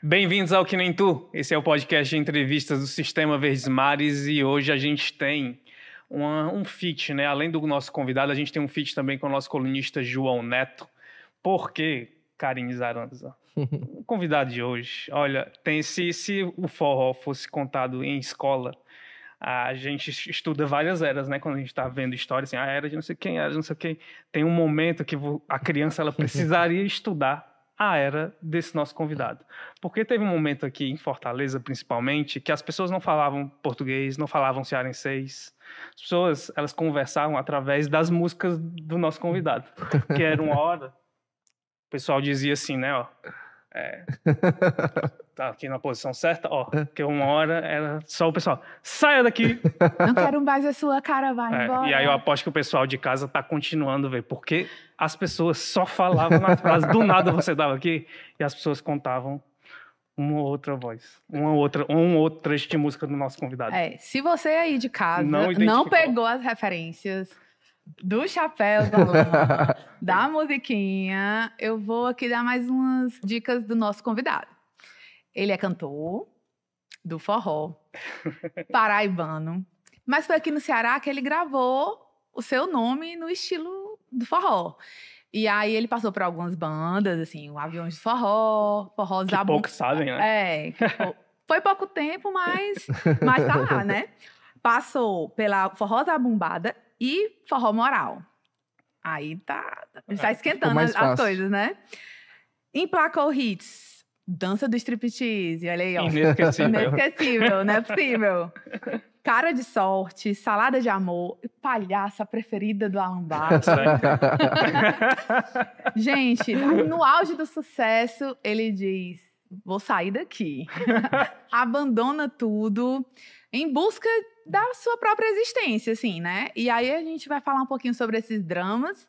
Bem-vindos ao Que Nem Tu. Esse é o podcast de entrevistas do Sistema Verdes Mares e hoje a gente tem uma, um fit, né? Além do nosso convidado, a gente tem um fit também com o nosso colunista João Neto. Por quê, Karine Zaranza? o convidado de hoje, olha, tem se, se o forró fosse contado em escola, a gente estuda várias eras, né? Quando a gente está vendo história, assim, a ah, era de não sei quem, a era de não sei quem. Tem um momento que a criança ela precisaria estudar a era desse nosso convidado. Porque teve um momento aqui em Fortaleza, principalmente, que as pessoas não falavam português, não falavam cearenseis. As pessoas, elas conversavam através das músicas do nosso convidado, que era uma hora. O pessoal dizia assim, né, ó, é, tá aqui na posição certa, ó. Porque é. uma hora era só o pessoal, saia daqui! Não quero mais a sua cara, vai é, embora. E aí eu aposto que o pessoal de casa tá continuando, vendo porque as pessoas só falavam nas frases do nada você dava aqui, e as pessoas contavam uma outra voz, uma outra, um outro trecho de música do nosso convidado. É, se você aí de casa não, não pegou as referências do chapéu da, lama, da musiquinha, eu vou aqui dar mais umas dicas do nosso convidado. Ele é cantor do forró, paraibano, mas foi aqui no Ceará que ele gravou o seu nome no estilo do forró. E aí ele passou por algumas bandas, assim, o Aviões de Forró, Forró Zabum. poucos sabem, né? É, foi pouco tempo, mas, mas tá lá, né? Passou pela Forró Zabumbada, e forró moral. Aí tá, é, tá esquentando as, as coisas, né? Emplacou hits. Dança do striptease, olha aí, ó. Inesquecível. Inesquecível, não é possível. Cara de sorte, salada de amor, palhaça preferida do Arrombar. Gente, no auge do sucesso, ele diz: vou sair daqui. Abandona tudo em busca da sua própria existência, assim, né? E aí a gente vai falar um pouquinho sobre esses dramas.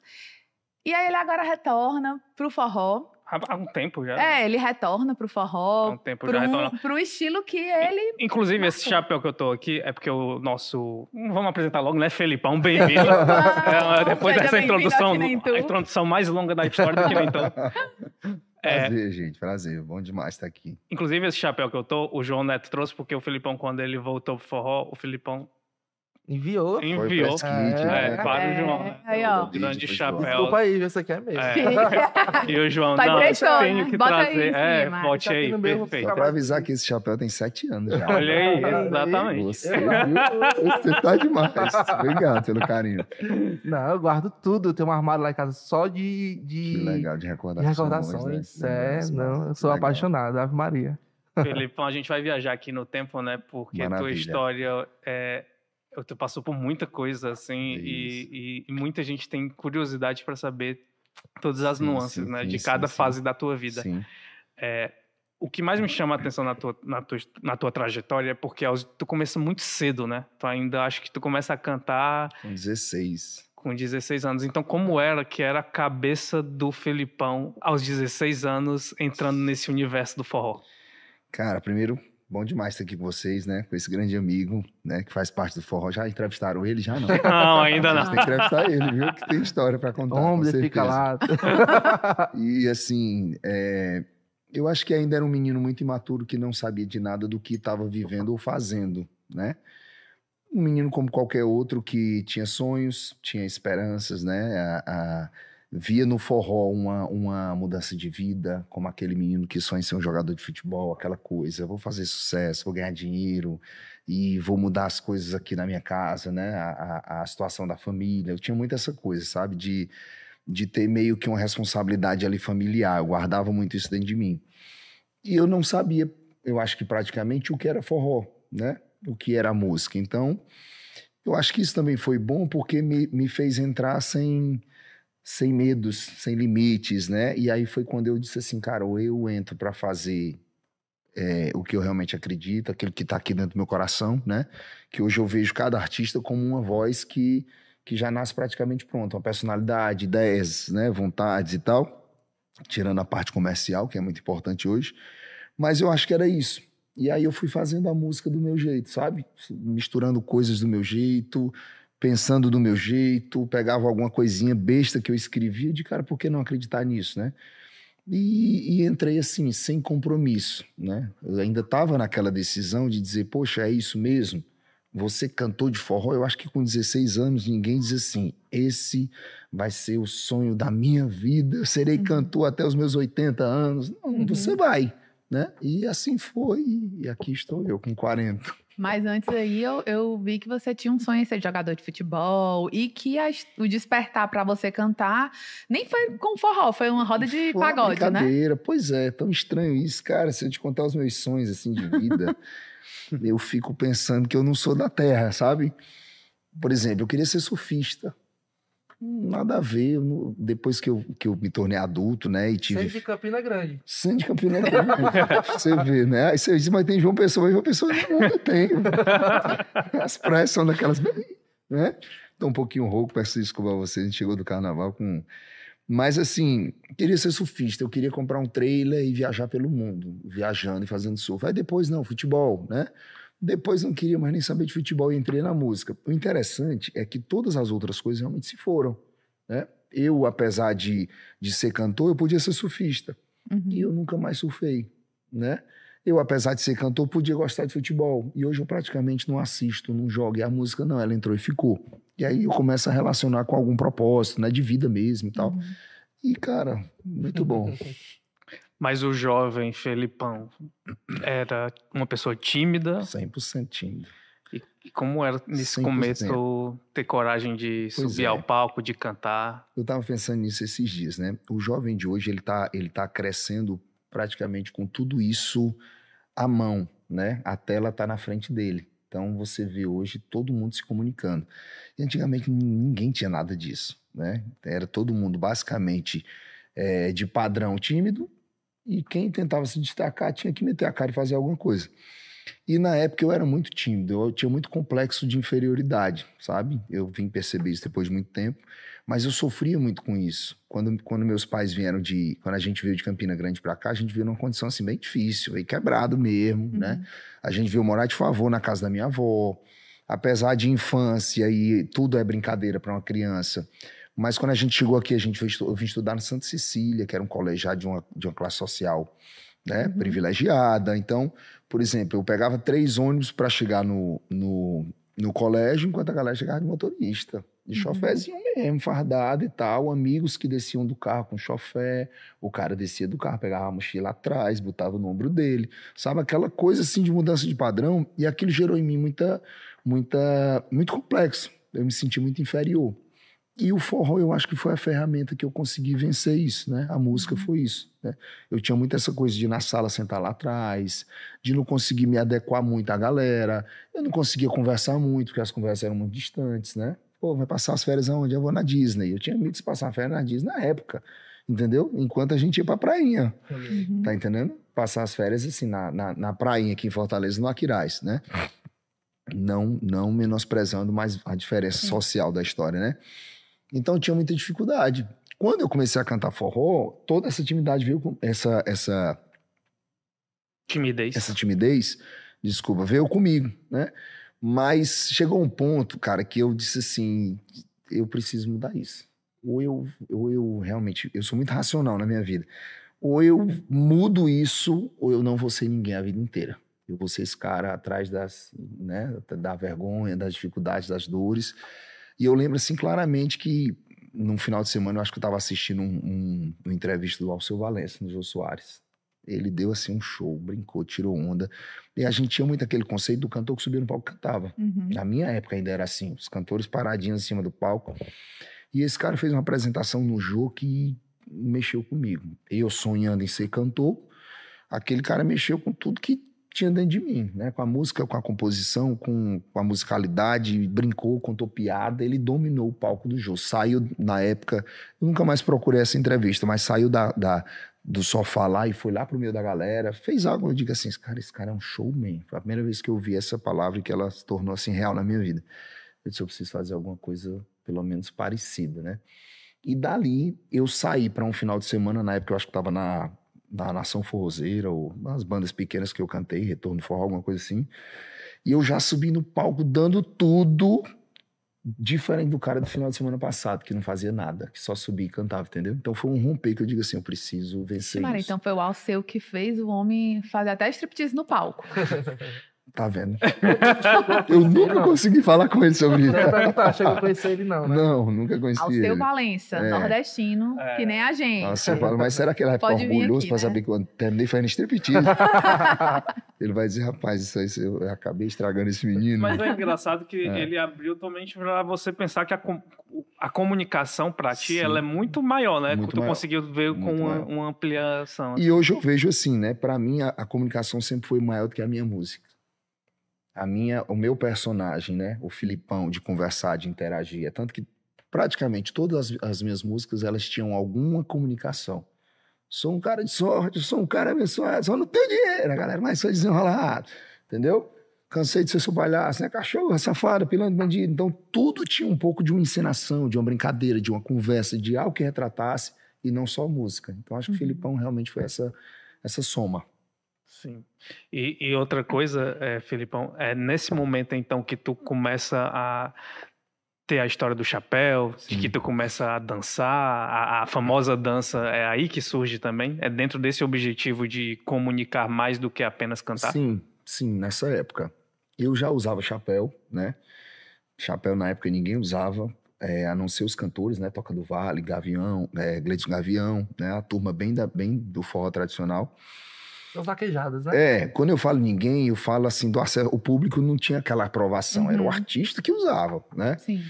E aí ele agora retorna pro forró. Há um tempo já. É, ele retorna pro forró. Há um tempo pro, já retorna. Pro estilo que ele. Inclusive, marcou. esse chapéu que eu tô aqui é porque o nosso. Hum, vamos apresentar logo, né, Felipão? Bem-vindo. é, depois dessa introdução, a introdução mais longa da história do que vem então. É. Prazer, é... gente, prazer. Bom demais estar aqui. Inclusive, esse chapéu que eu tô, o João Neto trouxe, porque o Filipão, quando ele voltou pro forró, o Filipão Enviou. Enviou. Prestige, é, né? é, para o é, João. Né? Aí, ó. Grande chapéu. Desculpa aí, você quer é mesmo. É. E o João, tá não, deixou, tenho né? que Bota trazer. Aí, é, bote tá aí, perfeito. Só pra avisar que esse chapéu tem sete anos já. Olha aí, exatamente. Você, você tá demais. Obrigado pelo carinho. Não, eu guardo tudo. Eu tenho um armário lá em casa só de... de... Que legal, de recordações. De né? recordações, né? é. Não, eu sou legal. apaixonado, Ave Maria. Felipão, a gente vai viajar aqui no tempo, né? Porque a tua história é tu passou por muita coisa, assim, e, e, e, muita gente tem curiosidade para saber todas as sim, nuances, sim, né, sim, de cada fase da tua vida. É, o que mais me chama a atenção na tua, na tua, na tua trajetória é porque tu começa muito cedo, né? Tu ainda acho que tu começa a cantar. Com 16 com 16 anos. Então, como era que era a cabeça do Felipão aos 16 anos entrando nesse universo do forró? Cara, primeiro Bom demais estar aqui com vocês, né? Com esse grande amigo, né? Que faz parte do forró. Já entrevistaram ele? Já não. Não, ainda não. Tem que entrevistar ele, viu? Que tem história para contar. Homem, fica lá. e assim, é... eu acho que ainda era um menino muito imaturo que não sabia de nada do que estava vivendo ou fazendo, né? Um menino como qualquer outro que tinha sonhos, tinha esperanças, né? A, a via no forró uma, uma mudança de vida, como aquele menino que sonha em ser um jogador de futebol, aquela coisa, vou fazer sucesso, vou ganhar dinheiro e vou mudar as coisas aqui na minha casa, né? A, a, a situação da família. Eu tinha muito essa coisa, sabe? De, de ter meio que uma responsabilidade ali familiar. Eu guardava muito isso dentro de mim. E eu não sabia, eu acho que praticamente, o que era forró, né? O que era música. Então, eu acho que isso também foi bom porque me, me fez entrar sem sem medos, sem limites, né? E aí foi quando eu disse assim, cara, ou eu entro para fazer é, o que eu realmente acredito, aquilo que está aqui dentro do meu coração, né? Que hoje eu vejo cada artista como uma voz que, que já nasce praticamente pronta, uma personalidade, ideias, né? vontades e tal, tirando a parte comercial, que é muito importante hoje. Mas eu acho que era isso. E aí eu fui fazendo a música do meu jeito, sabe? Misturando coisas do meu jeito, pensando do meu jeito, pegava alguma coisinha besta que eu escrevia, de cara, por que não acreditar nisso, né? E, e entrei assim, sem compromisso, né? Eu ainda estava naquela decisão de dizer, poxa, é isso mesmo? Você cantou de forró, eu acho que com 16 anos ninguém diz assim: esse vai ser o sonho da minha vida, eu serei uhum. cantor até os meus 80 anos. Não, uhum. você vai né? E assim foi, e aqui estou eu, com 40. Mas antes aí, eu, eu vi que você tinha um sonho em ser jogador de futebol e que a, o despertar para você cantar nem foi com forró, foi uma roda de foi pagode, né? brincadeira. né? Pois é, é, tão estranho isso, cara. Se eu te contar os meus sonhos, assim, de vida, eu fico pensando que eu não sou da terra, sabe? Por exemplo, eu queria ser surfista. Nada a ver. Depois que eu, que eu me tornei adulto, né? E tive... Sendo de Campina Grande. Sendo de Campina Grande. você vê, né? Aí você diz, mas tem João Pessoa. Mas João Pessoa não tem. As praias são daquelas... Né? Tô um pouquinho rouco, peço desculpa a você. A gente chegou do carnaval com... Mas assim, queria ser surfista, eu queria comprar um trailer e viajar pelo mundo, viajando e fazendo surf. Aí depois, não, futebol, né? Depois não queria mais nem saber de futebol e entrei na música. O interessante é que todas as outras coisas realmente se foram. Né? Eu, apesar de, de ser cantor, eu podia ser surfista. Uhum. E eu nunca mais surfei. Né? Eu, apesar de ser cantor, podia gostar de futebol. E hoje eu praticamente não assisto, não jogo. E a música não, ela entrou e ficou. E aí eu começo a relacionar com algum propósito, né? De vida mesmo e tal. Uhum. E, cara, muito bom. Mas o jovem Felipão era uma pessoa tímida. 100% tímida. E, e como era nesse 100%. começo ter coragem de pois subir é. ao palco, de cantar? Eu estava pensando nisso esses dias, né? O jovem de hoje, ele está ele tá crescendo praticamente com tudo isso à mão, né? A tela está na frente dele. Então você vê hoje todo mundo se comunicando. E antigamente ninguém tinha nada disso, né? Era todo mundo basicamente é, de padrão tímido e quem tentava se destacar tinha que meter a cara e fazer alguma coisa. E na época eu era muito tímido, eu tinha muito complexo de inferioridade, sabe? Eu vim perceber isso depois de muito tempo, mas eu sofria muito com isso. Quando, quando meus pais vieram de. Quando a gente veio de Campina Grande para cá, a gente veio numa condição assim bem difícil, bem quebrado mesmo, uhum. né? A gente veio morar de favor na casa da minha avó, apesar de infância e tudo é brincadeira para uma criança mas quando a gente chegou aqui, a gente eu vim estudar na Santa Cecília, que era um colegiado de uma, de uma classe social né, uhum. privilegiada. Então, por exemplo, eu pegava três ônibus para chegar no, no, no, colégio, enquanto a galera chegava de motorista, de uhum. chofézinho mesmo, fardado e tal. Amigos que desciam do carro com chofé, o cara descia do carro, pegava a mochila atrás, botava no ombro dele, sabe? Aquela coisa assim de mudança de padrão. E aquilo gerou em mim muita, muita, muito complexo. Eu me senti muito inferior. E o forró, eu acho que foi a ferramenta que eu consegui vencer isso, né? A música uhum. foi isso. Né? Eu tinha muito essa coisa de ir na sala sentar lá atrás, de não conseguir me adequar muito à galera. Eu não conseguia conversar muito, porque as conversas eram muito distantes, né? Pô, vai passar as férias aonde? Eu vou na Disney. Eu tinha medo de passar férias na Disney na época, entendeu? Enquanto a gente ia pra prainha, uhum. tá entendendo? Passar as férias, assim, na, na, na prainha aqui em Fortaleza, no Aquiraz, né? Não, não menosprezando mais a diferença social da história, né? Então tinha muita dificuldade. Quando eu comecei a cantar forró, toda essa timidez veio com essa essa timidez. Essa timidez, desculpa, veio comigo, né? Mas chegou um ponto, cara, que eu disse assim, eu preciso mudar isso. Ou eu ou eu realmente, eu sou muito racional na minha vida. Ou eu mudo isso, ou eu não vou ser ninguém a vida inteira. Eu vou ser esse cara atrás das, né, da vergonha, das dificuldades, das dores. E eu lembro assim claramente que num final de semana eu acho que eu estava assistindo um, um, uma entrevista do Alceu Valença no Jô Soares. Ele deu assim um show, brincou, tirou onda. E a gente tinha muito aquele conceito do cantor que subia no palco e cantava. Uhum. Na minha época ainda era assim, os cantores paradinhos em cima do palco. E esse cara fez uma apresentação no Jô que mexeu comigo. Eu sonhando em ser cantor, aquele cara mexeu com tudo que tinha dentro de mim, né? Com a música, com a composição, com, com a musicalidade, brincou, contou piada, ele dominou o palco do jogo. Saiu, na época, nunca mais procurei essa entrevista, mas saiu da, da do sofá lá e foi lá pro meio da galera, fez algo, eu digo assim, cara, esse cara é um showman. Foi a primeira vez que eu ouvi essa palavra e que ela se tornou assim real na minha vida. Eu disse, eu preciso fazer alguma coisa pelo menos parecida, né? E dali eu saí para um final de semana, na época eu acho que estava na na Nação Forrozeira ou nas bandas pequenas que eu cantei, Retorno Forró, alguma coisa assim. E eu já subi no palco dando tudo, diferente do cara do final de semana passado, que não fazia nada, que só subia e cantava, entendeu? Então foi um romper que eu digo assim, eu preciso vencer Mara, isso. então foi o Alceu que fez o homem fazer até striptease no palco. Tá vendo? Eu nunca não. consegui falar com ele sobre isso. Não, a conhecer ele, não, né? Não, nunca conheci Alceu ele. Alceu Valença, é. nordestino, é. que nem a gente. Nossa, falo, mas será que ele é vai ficar orgulhoso aqui, pra né? saber que eu terminei fazendo striptease? ele vai dizer, rapaz, isso aí eu acabei estragando esse menino. Mas é engraçado que é. ele abriu totalmente pra você pensar que a, a comunicação pra ti, ela é muito maior, né? Muito tu maior. conseguiu ver muito com uma, uma, ampliação. Assim. E hoje eu vejo assim, né? Pra mim, a, a comunicação sempre foi maior do que a minha música a minha, o meu personagem, né, o Filipão, de conversar, de interagir. É tanto que praticamente todas as, as minhas músicas elas tinham alguma comunicação. Sou um cara de sorte, sou um cara abençoado, só não tenho dinheiro, galera, mas sou desenrolado, entendeu? Cansei de ser seu palhaço, né? Cachorro, safado, pilantra, bandido. Então, tudo tinha um pouco de uma encenação, de uma brincadeira, de uma conversa, de algo que retratasse, e não só música. Então, acho que o uhum. Filipão realmente foi essa, essa soma. Sim. E, e outra coisa, é, Filipão, é nesse momento então que tu começa a ter a história do chapéu, Sim. que tu começa a dançar, a, a, famosa dança é aí que surge também? É dentro desse objetivo de comunicar mais do que apenas cantar? Sim, sim, nessa época. Eu já usava chapéu, né? Chapéu na época ninguém usava, é, a não ser os cantores, né? Toca do Vale, Gavião, é, Gavião, né? A turma bem, da, bem do forró tradicional. São vaquejadas, né? É, quando eu falo ninguém, eu falo assim, do acesso, o público não tinha aquela aprovação, uhum. era o uhum. artista que usava, né? Sim.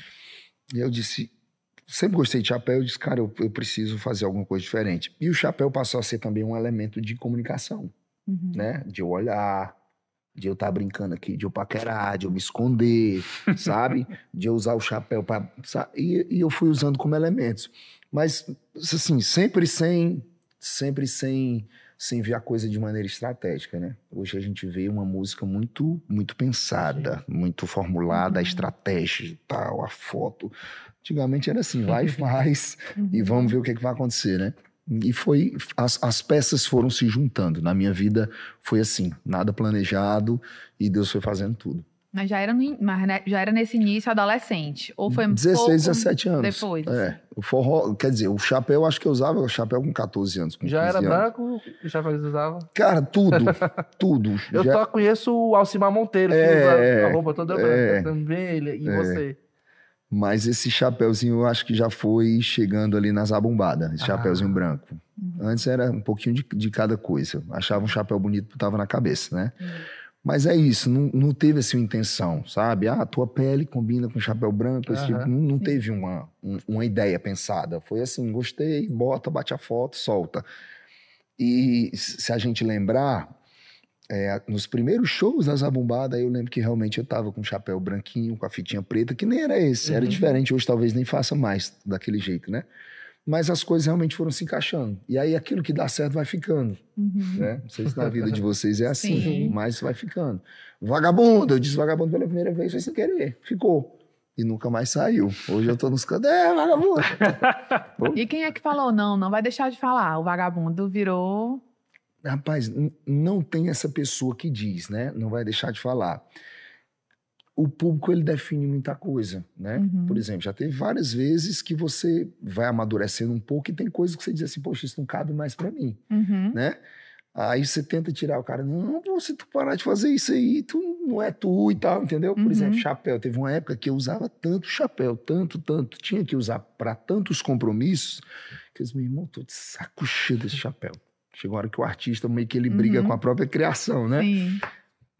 E eu disse, sempre gostei de chapéu, eu disse, cara, eu, eu, preciso fazer alguma coisa diferente. E o chapéu passou a ser também um elemento de comunicação, uhum. né? De eu olhar, de eu estar tá brincando aqui, de eu paquerar, de eu me esconder, sabe? De eu usar o chapéu para. E, e, eu fui usando como elementos. Mas, assim, sempre sem. Sempre sem sem ver a coisa de maneira estratégica, né? Hoje a gente vê uma música muito muito pensada, Sim. muito formulada, a uhum. estratégia e tal, a foto. Antigamente era assim, vai e faz e uhum. vamos ver o que, é que vai acontecer, né? E foi as, as peças foram se juntando. Na minha vida foi assim, nada planejado e Deus foi fazendo tudo. Mas já era, no, mas né, já era nesse início adolescente. Ou foi 16, 17 anos. Depois. É. O forró, quer dizer, o chapéu, acho que eu usava o chapéu com 14 anos. Com já era anos. branco o chapéu que usava? Cara, tudo. tudo. eu já... só conheço o Alcimar Monteiro, que é, usa a é. roupa toda é, branca, ele e é. você. Mas esse chapéuzinho eu acho que já foi chegando ali nas abombadas, esse ah. chapéuzinho branco. Uhum. Antes era um pouquinho de, de cada coisa. Achava um chapéu bonito, estava na cabeça, né? Uhum. Mas é isso, não, não teve assim uma intenção, sabe? Ah, tua pele combina com chapéu branco, esse uhum. tipo. Não, não teve uma, um, uma ideia pensada. Foi assim, gostei, bota, bate a foto, solta. E se a gente lembrar, é, nos primeiros shows da Zabumbada, eu lembro que realmente eu tava com chapéu branquinho, com a fitinha preta, que nem era esse, uhum. era diferente. Hoje talvez nem faça mais daquele jeito, né? mas as coisas realmente foram se encaixando. E aí aquilo que dá certo vai ficando. Uhum. Né? Não sei se na vida de vocês é assim, Sim. mas vai ficando. Vagabundo, eu disse vagabundo pela primeira vez, foi sem querer, ficou. E nunca mais saiu. Hoje eu tô nos cantos. É, vagabundo! e quem é que falou não? Não vai deixar de falar. O vagabundo virou. Rapaz, não tem essa pessoa que diz, né? Não vai deixar de falar o público ele define muita coisa, né? Uhum. Por exemplo, já teve várias vezes que você vai amadurecendo um pouco e tem coisas que você diz assim, poxa, isso não cabe mais para mim, uhum. né? Aí você tenta tirar o cara, não, se tu parar de fazer isso aí, tu não é tu e tal, entendeu? Por uhum. exemplo, chapéu. Teve uma época que eu usava tanto chapéu, tanto, tanto, tinha que usar para tantos compromissos, que eu disse, meu irmão, tô de saco cheio desse chapéu. Chegou a hora que o artista meio que ele briga uhum. com a própria criação, né? Sim.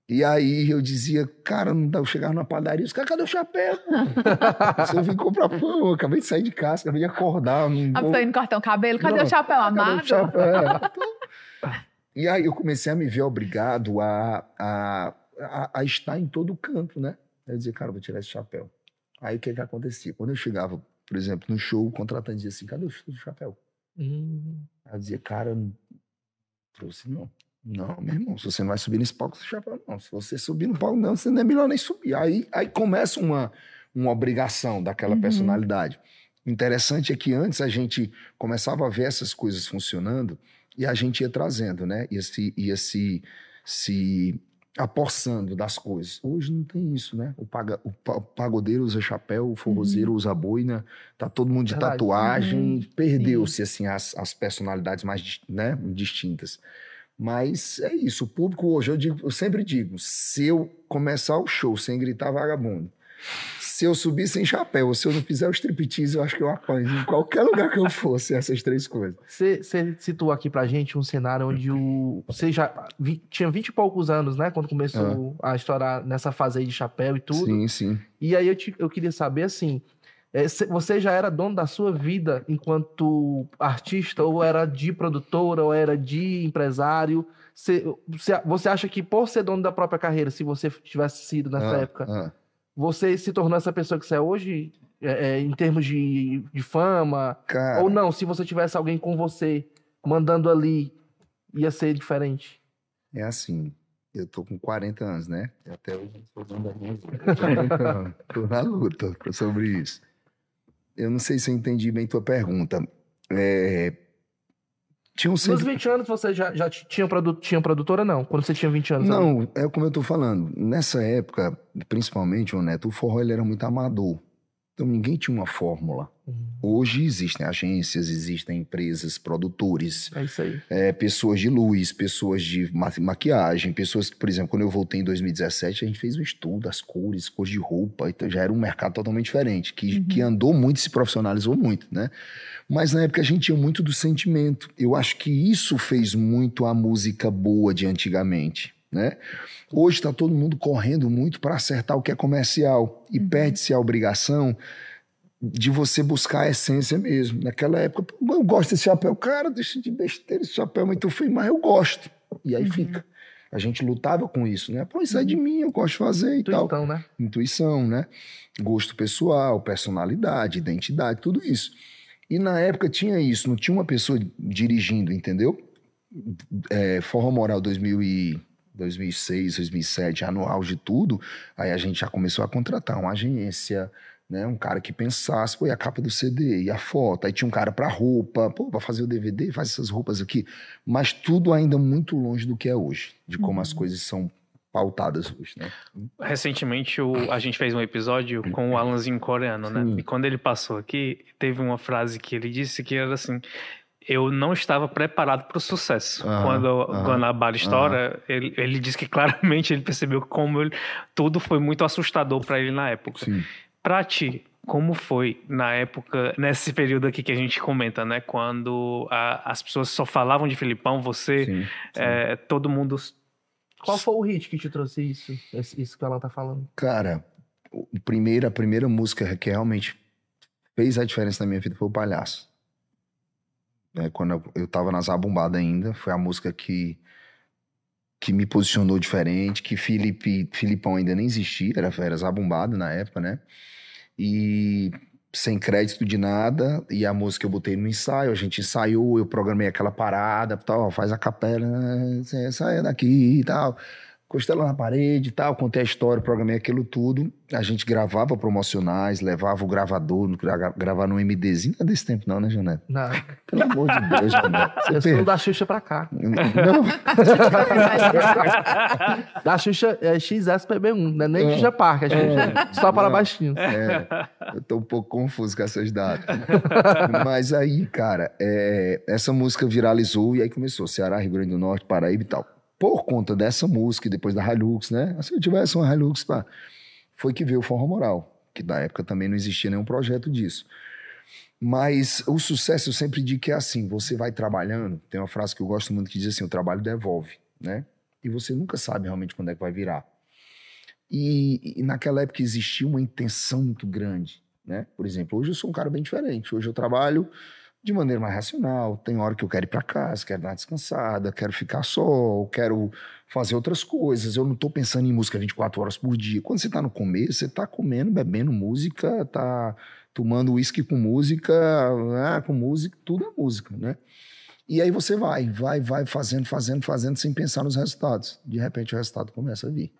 E aí eu dizia, cara, não dá, eu chegava na padaria, os caras, cadê o chapéu? eu vim comprar pão, eu acabei de sair de casa, acabei de acordar. Não vou... A indo cortar o cabelo, cadê não, o chapéu amado? O chapéu? e aí eu comecei a me ver obrigado a, a, a, a estar em todo canto, né? Eu dizia, cara, vou tirar esse chapéu. Aí o que que acontecia? Quando eu chegava, por exemplo, no show, o contratante dizia assim, cadê o chapéu? Hum. Aí eu dizia, cara, não trouxe não. Não, meu irmão, se você não vai subir nesse palco, você já fala, não. Se você subir no palco, não, você não é melhor nem subir. Aí, aí começa uma, uma obrigação daquela uhum. personalidade. Interessante é que antes a gente começava a ver essas coisas funcionando e a gente ia trazendo, né? Ia se, ia se, se apossando das coisas. Hoje não tem isso, né? O, paga, o pagodeiro usa chapéu, o forrozeiro uhum. usa boina, tá todo mundo de Verdade. tatuagem. Uhum. Perdeu-se, assim, as, as personalidades mais né, distintas. Mas é isso, o público hoje, eu, digo, eu sempre digo, se eu começar o show sem gritar vagabundo, se eu subir sem chapéu, se eu não fizer o striptease, eu acho que eu apanho em qualquer lugar que eu fosse, essas três coisas. Você citou aqui pra gente um cenário onde o. Você já vi, tinha vinte e poucos anos, né? Quando começou ah. a estourar nessa fase aí de chapéu e tudo. Sim, sim. E aí eu, te, eu queria saber assim. É, você já era dono da sua vida enquanto artista, ou era de produtora, ou era de empresário. Você, você acha que por ser dono da própria carreira, se você tivesse sido nessa ah, época, ah. você se tornou essa pessoa que você é hoje, é, é em termos de, de fama? Cara. Ou não, se você tivesse alguém com você, mandando ali, ia ser diferente? É assim, eu tô com 40 anos, né? Até hoje eu sou dono da minha vida. Tô na luta sobre isso eu não sei se eu entendi bem tua pergunta. É, tinha um centro... Nos 20 anos você já, já tinha, produ... tinha produtora, não? Quando você tinha 20 anos? Não, não? é como eu estou falando. Nessa época, principalmente, o Neto, o forró ele era muito amador. Então ninguém tinha uma fórmula. Uhum. Hoje existem agências, existem empresas, produtores. É isso aí. É, pessoas de luz, pessoas de maquiagem, pessoas que, por exemplo, quando eu voltei em 2017, a gente fez um estudo das cores, cores de roupa, então já era um mercado totalmente diferente, que, uhum. que andou muito e se profissionalizou muito, né? Mas na época a gente tinha muito do sentimento. Eu acho que isso fez muito a música boa de antigamente. Né? Hoje está todo mundo correndo muito para acertar o que é comercial e uhum. perde-se a obrigação de você buscar a essência mesmo. Naquela época, eu gosto desse chapéu, cara, deixa de besteira, esse chapéu é muito feio, mas eu gosto. E aí uhum. fica. A gente lutava com isso, né? Pô, isso é de uhum. mim, eu gosto de fazer e Intuição, tal. Né? Intuição, né? Gosto pessoal, personalidade, identidade, tudo isso. E na época tinha isso, não tinha uma pessoa dirigindo, entendeu? É, Forró Moral 2000 e 2006, 2007, anual de tudo, aí a gente já começou a contratar uma agência, né? Um cara que pensasse, pô, e a capa do CD, e a foto, aí tinha um cara para roupa, pô, para fazer o DVD, faz essas roupas aqui, mas tudo ainda muito longe do que é hoje, de como uhum. as coisas são pautadas hoje, né? Recentemente o, a gente fez um episódio com o Alanzinho coreano, né? E quando ele passou aqui, teve uma frase que ele disse que era assim: eu não estava preparado para o sucesso. Uhum, quando, uhum, quando a bala estoura, uhum. ele, ele disse que claramente ele percebeu como ele, tudo foi muito assustador para ele na época. Para ti, como foi na época, nesse período aqui que a gente comenta, né? Quando a, as pessoas só falavam de Filipão, você, sim, sim. É, todo mundo. Qual foi o hit que te trouxe isso? Isso que ela tá falando? Cara, o primeiro, a primeira música que realmente fez a diferença na minha vida foi o Palhaço né, quando eu, tava na Zabumbada ainda, foi a música que que me posicionou diferente, que Felipe, Filipão ainda nem existia, era, era Zabumbada na época, né? E sem crédito de nada, e a música eu botei no ensaio, a gente ensaiou, eu programei aquela parada, tal, faz a capela, né, saia daqui e tal costela na parede e tal, contei a história, programei aquilo tudo. A gente gravava promocionais, levava o gravador, gravava gravar no MDzinho. Não é desse tempo não, né, Janete? Não. Pelo amor de Deus, Janete. Você Eu per... sou da Xuxa pra cá. Não. da Xuxa é XSPB1, né? nem é. Xuxa Park, é é. Xuxa. É. Só para não. baixinho. É. Eu tô um pouco confuso com essas datas. Mas aí, cara, é... essa música viralizou e aí começou. Ceará, Rio Grande do Norte, Paraíba e tal por conta dessa música e depois da Hilux, né? Se eu tivesse uma Hilux, pá, foi que veio o Forró Moral, que na época também não existia nenhum projeto disso. Mas o sucesso eu sempre digo que é assim, você vai trabalhando, tem uma frase que eu gosto muito que diz assim, o trabalho devolve, né? E você nunca sabe realmente quando é que vai virar. E, e naquela época existia uma intenção muito grande, né? Por exemplo, hoje eu sou um cara bem diferente, hoje eu trabalho de maneira mais racional. Tem hora que eu quero ir para casa, quero dar uma descansada, quero ficar só, quero fazer outras coisas. Eu não estou pensando em música 24 horas por dia. Quando você está no começo, você está comendo, bebendo música, está tomando uísque com música, ah, com música, tudo é música, né? E aí você vai, vai, vai fazendo, fazendo, fazendo, sem pensar nos resultados. De repente o resultado começa a vir.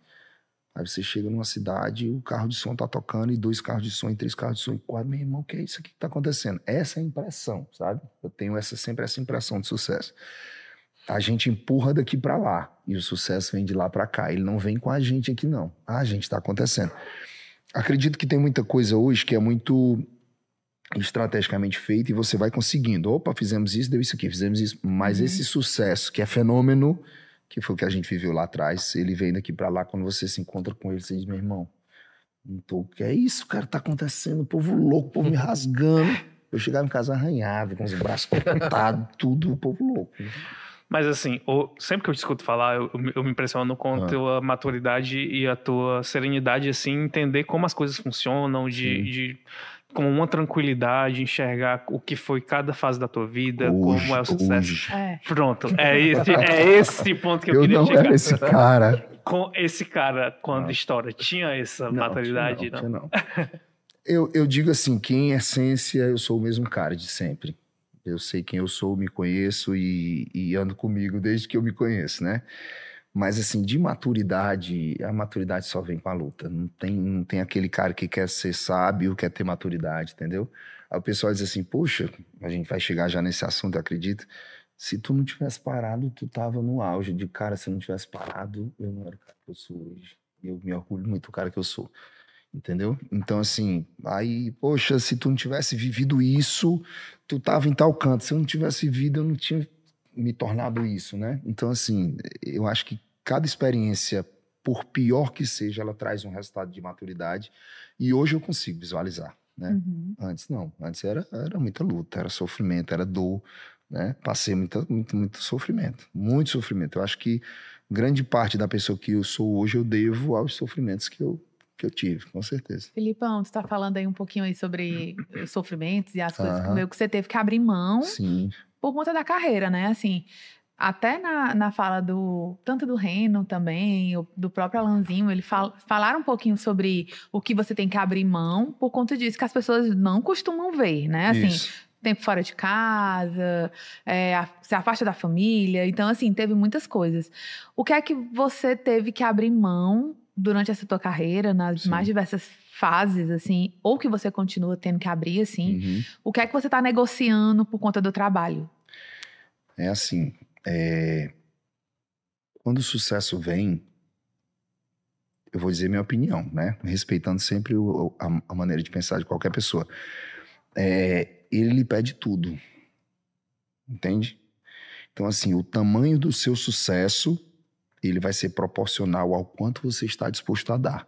Aí você chega numa cidade, o carro de som tá tocando, e dois carros de som, e três carros de som, e quatro. Meu irmão, o que é isso aqui que tá acontecendo? Essa é a impressão, sabe? Eu tenho essa, sempre essa impressão de sucesso. A gente empurra daqui para lá, e o sucesso vem de lá para cá. Ele não vem com a gente aqui, não. Ah, a gente tá acontecendo. Acredito que tem muita coisa hoje que é muito estrategicamente feita e você vai conseguindo. Opa, fizemos isso, deu isso aqui, fizemos isso. Mas uhum. esse sucesso, que é fenômeno, que foi o que a gente viveu lá atrás, ele vem daqui para lá, quando você se encontra com ele, você diz, meu irmão, não tô, que é isso, cara, tá acontecendo, povo louco, povo me rasgando. Eu chegava em casa arranhado, com os braços cortados, tudo, povo louco. Mas assim, sempre que eu te escuto falar, eu, eu me impressiono com a ah. tua maturidade e a tua serenidade, assim, entender como as coisas funcionam, de com uma tranquilidade, enxergar o que foi cada fase da tua vida, como é o sucesso. É. Pronto, é esse, é esse ponto que eu, eu queria não chegar. Era esse cara. Com esse cara, quando história tinha essa não, maturidade, não? não. eu, eu digo assim, que em essência eu sou o mesmo cara de sempre. Eu sei quem eu sou, me conheço e, e ando comigo desde que eu me conheço, né? Mas, assim, de maturidade, a maturidade só vem com a luta. Não tem, não tem aquele cara que quer ser sábio, quer ter maturidade, entendeu? Aí o pessoal diz assim, poxa, a gente vai chegar já nesse assunto, eu acredito. Se tu não tivesse parado, tu tava no auge. De cara, se eu não tivesse parado, eu não era o cara que eu sou hoje. Eu me orgulho muito do cara que eu sou. Entendeu? Então, assim, aí, poxa, se tu não tivesse vivido isso, tu tava em tal canto. Se eu não tivesse vivido, eu não tinha me tornado isso, né? Então, assim, eu acho que cada experiência, por pior que seja, ela traz um resultado de maturidade. E hoje eu consigo visualizar. Né? Uhum. Antes não, antes era, era muita luta, era sofrimento, era dor, né? Passei muita, muito, muito sofrimento, muito sofrimento. Eu acho que grande parte da pessoa que eu sou hoje eu devo aos sofrimentos que eu que eu tive, com certeza. Filipão, tu está falando aí um pouquinho aí sobre os sofrimentos e as coisas uhum. que você teve que abrir mão Sim. por conta da carreira, né? Assim, até na, na fala do tanto do Reno também, do próprio Alanzinho, ele fala, falaram um pouquinho sobre o que você tem que abrir mão por conta disso que as pessoas não costumam ver, né? Assim, Isso. tempo fora de casa, é, a, se afasta da família, então assim teve muitas coisas. O que é que você teve que abrir mão durante essa tua carreira nas Sim. mais diversas fases, assim, ou que você continua tendo que abrir, assim? Uhum. O que é que você está negociando por conta do trabalho? É assim, é, quando o sucesso vem, eu vou dizer minha opinião, né? Respeitando sempre o, a, a, maneira de pensar de qualquer pessoa. É, ele lhe pede tudo. Entende? Então, assim, o tamanho do seu sucesso, ele vai ser proporcional ao quanto você está disposto a dar.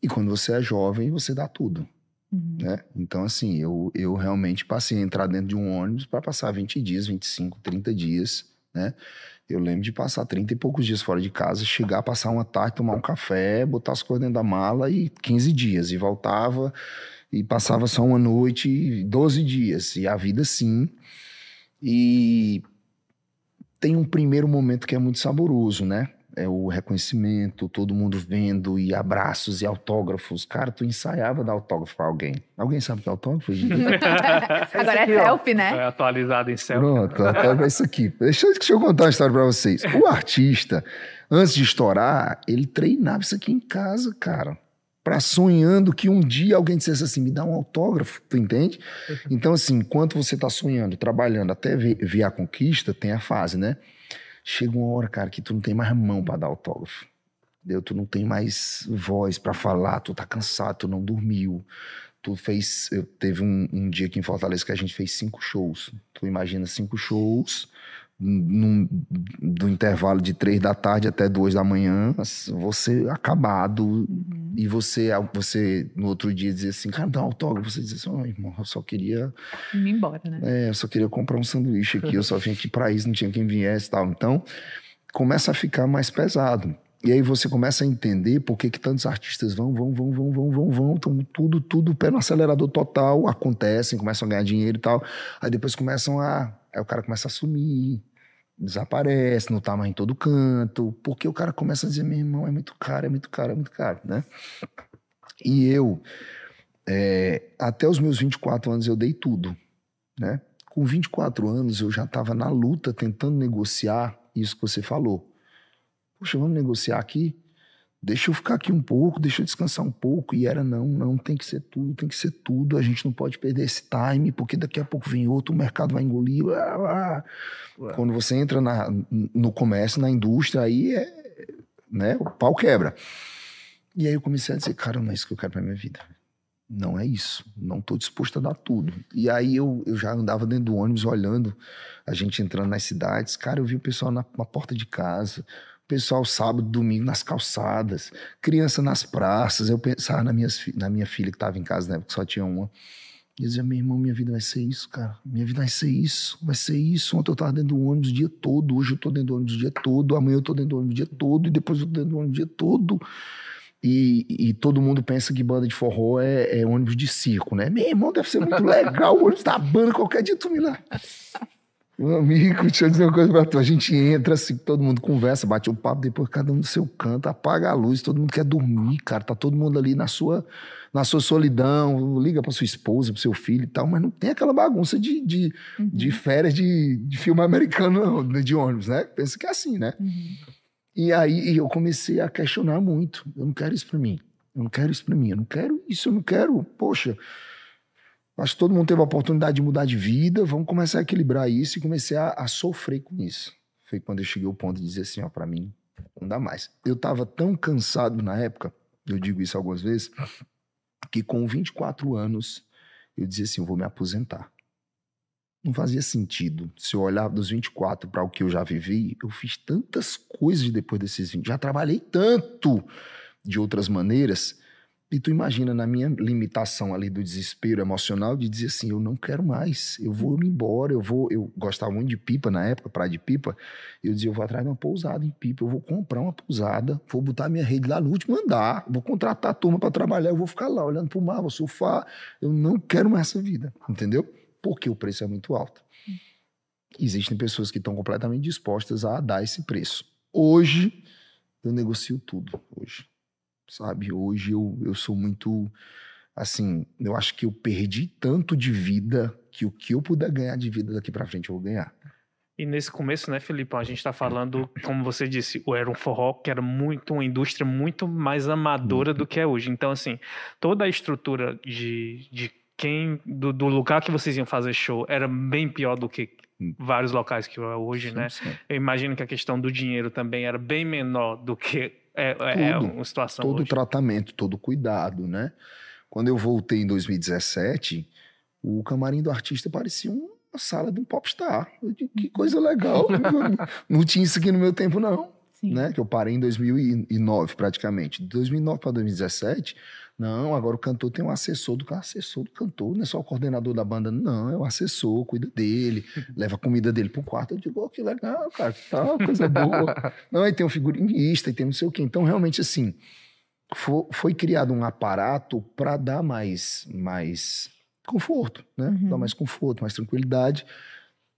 E quando você é jovem, você dá tudo. Uhum. Né? Então, assim, eu, eu realmente passei a entrar dentro de um ônibus para passar 20 dias, 25, 30 dias, né? Eu lembro de passar 30 e poucos dias fora de casa, chegar, passar uma tarde, tomar um café, botar as coisas dentro da mala e 15 dias. E voltava e passava só uma noite, 12 dias. E a vida, sim. E tem um primeiro momento que é muito saboroso, né? é o reconhecimento, todo mundo vendo e abraços e autógrafos. Cara, tu ensaiava dar autógrafo pra alguém. Alguém sabe que é autógrafo? Agora é selfie, né? É atualizado em selfie. Pronto, tá, é isso aqui. Deixa, deixa eu contar uma história pra vocês. O artista, antes de estourar, ele treinava isso aqui em casa, cara para sonhando que um dia alguém dissesse assim, me dá um autógrafo, tu entende? Então, assim, enquanto você está sonhando, trabalhando até ver, a conquista, tem a fase, né? Chega uma hora, cara, que tu não tem mais mão para dar autógrafo. Entendeu? Tu não tem mais voz para falar, tu tá cansado, tu não dormiu. Tu fez. Eu, teve um, um dia aqui em Fortaleza que a gente fez cinco shows. Tu imagina cinco shows num, do intervalo de três da tarde até duas da manhã, você acabado. Uhum. E você, você, no outro dia, dizer assim, cara, dá um autógrafo. Você diz assim, oh, irmão, eu só queria... Ir embora, né? É, eu só queria comprar um sanduíche aqui. eu só vim aqui para isso, não tinha quem viesse e tal. Então, começa a ficar mais pesado. E aí você começa a entender por que, que tantos artistas vão, vão, vão, vão, vão, vão, vão, estão tudo, tudo, pé no acelerador total, acontecem, começam a ganhar dinheiro e tal. Aí depois começam a. Aí o cara começa a sumir, desaparece, não tá mais em todo canto, porque o cara começa a dizer, meu irmão, é muito caro, é muito caro, é muito caro, né? E eu, é, até os meus 24 anos eu dei tudo, né? Com 24 anos eu já estava na luta tentando negociar isso que você falou. Poxa, vamos negociar aqui? deixa eu ficar aqui um pouco, deixa eu descansar um pouco. E era, não, não, tem que ser tudo, tem que ser tudo. A gente não pode perder esse time, porque daqui a pouco vem outro, o mercado vai engolir. Ah, ah. Quando você entra na, no comércio, na indústria, aí é, né, o pau quebra. E aí eu comecei a dizer, cara, não é isso que eu quero pra minha vida. Não é isso. Não tô disposto a dar tudo. E aí eu, eu já andava dentro do ônibus olhando a gente entrando nas cidades. Cara, eu vi o pessoal na, na porta de casa, Pessoal, sábado, domingo nas calçadas, criança nas praças. Eu pensava na, minha na minha filha que estava em casa na época, só tinha uma. E dizia, meu irmão, minha vida vai ser isso, cara. Minha vida vai ser isso, vai ser isso. Ontem eu estava dentro do ônibus o dia todo, hoje eu estou dentro do ônibus o dia todo, amanhã eu estou dentro do ônibus o dia todo, e depois eu estou dentro do ônibus o dia todo. E, e, todo mundo pensa que banda de forró é, é ônibus de circo, né? Meu irmão, deve ser muito legal o ônibus da tá banda, qualquer dia tu me lá. Meu amigo, deixa eu dizer uma coisa pra tu. A gente entra, assim, todo mundo conversa, bate o um papo, depois cada um no seu canto, apaga a luz, todo mundo quer dormir, cara. Tá todo mundo ali na sua, na sua solidão, liga pra sua esposa, pro seu filho e tal, mas não tem aquela bagunça de, de, uhum. de férias de, de filme americano, não, né, de ônibus, né? Pensa que é assim, né? Uhum. E aí eu comecei a questionar muito. Eu não quero isso pra mim. Eu não quero isso pra mim. Eu não quero isso, eu não quero. Poxa Acho que todo mundo teve a oportunidade de mudar de vida. Vamos começar a equilibrar isso e comecei a, a sofrer com isso. Foi quando eu cheguei ao ponto de dizer assim, ó, para mim não dá mais. Eu tava tão cansado na época, eu digo isso algumas vezes, que com 24 anos eu dizia assim, eu vou me aposentar. Não fazia sentido. Se eu olhar dos 24 para o que eu já vivi, eu fiz tantas coisas depois desses 20, já trabalhei tanto de outras maneiras e tu imagina, na minha limitação ali do desespero emocional, de dizer assim, eu não quero mais, eu vou me embora, eu vou... Eu gostava muito de pipa na época, praia de pipa. Eu dizia, eu vou atrás de uma pousada em pipa, eu vou comprar uma pousada, vou botar minha rede lá no último andar, vou contratar a turma para trabalhar, eu vou ficar lá olhando pro mar, vou surfar. Eu não quero mais essa vida, entendeu? Porque o preço é muito alto. Existem pessoas que estão completamente dispostas a dar esse preço. Hoje, eu negocio tudo, hoje sabe? Hoje eu, eu sou muito. Assim, eu acho que eu perdi tanto de vida que o que eu puder ganhar de vida daqui para frente eu vou ganhar. E nesse começo, né, Felipe a gente está falando, como você disse, o era um forró que era muito uma indústria muito mais amadora do que é hoje. Então, assim, toda a estrutura de, de quem do, do lugar que vocês iam fazer show era bem pior do que hum. vários locais que é hoje, sim, né? Sim. Eu imagino que a questão do dinheiro também era bem menor do que é, é, é uma situação. Todo hoje. tratamento, todo cuidado, né? Quando eu voltei em 2017, o camarim do artista parecia uma sala de um popstar. Eu digo, que uhum. coisa legal. não tinha isso aqui no meu tempo, não. Sim. Né? Que eu parei em 2009, praticamente. De 2009 para 2017 não, agora o cantor tem um assessor do assessor do cantor, não é só o coordenador da banda, não, é o assessor, cuida dele, leva a comida dele pro quarto. Eu digo, oh, que legal, cara, tá, coisa boa. não, aí tem um figurinista, e tem não sei o quê. Então, realmente, assim, foi, foi criado um aparato para dar mais, mais conforto, né? Uhum. Dar mais conforto, mais tranquilidade,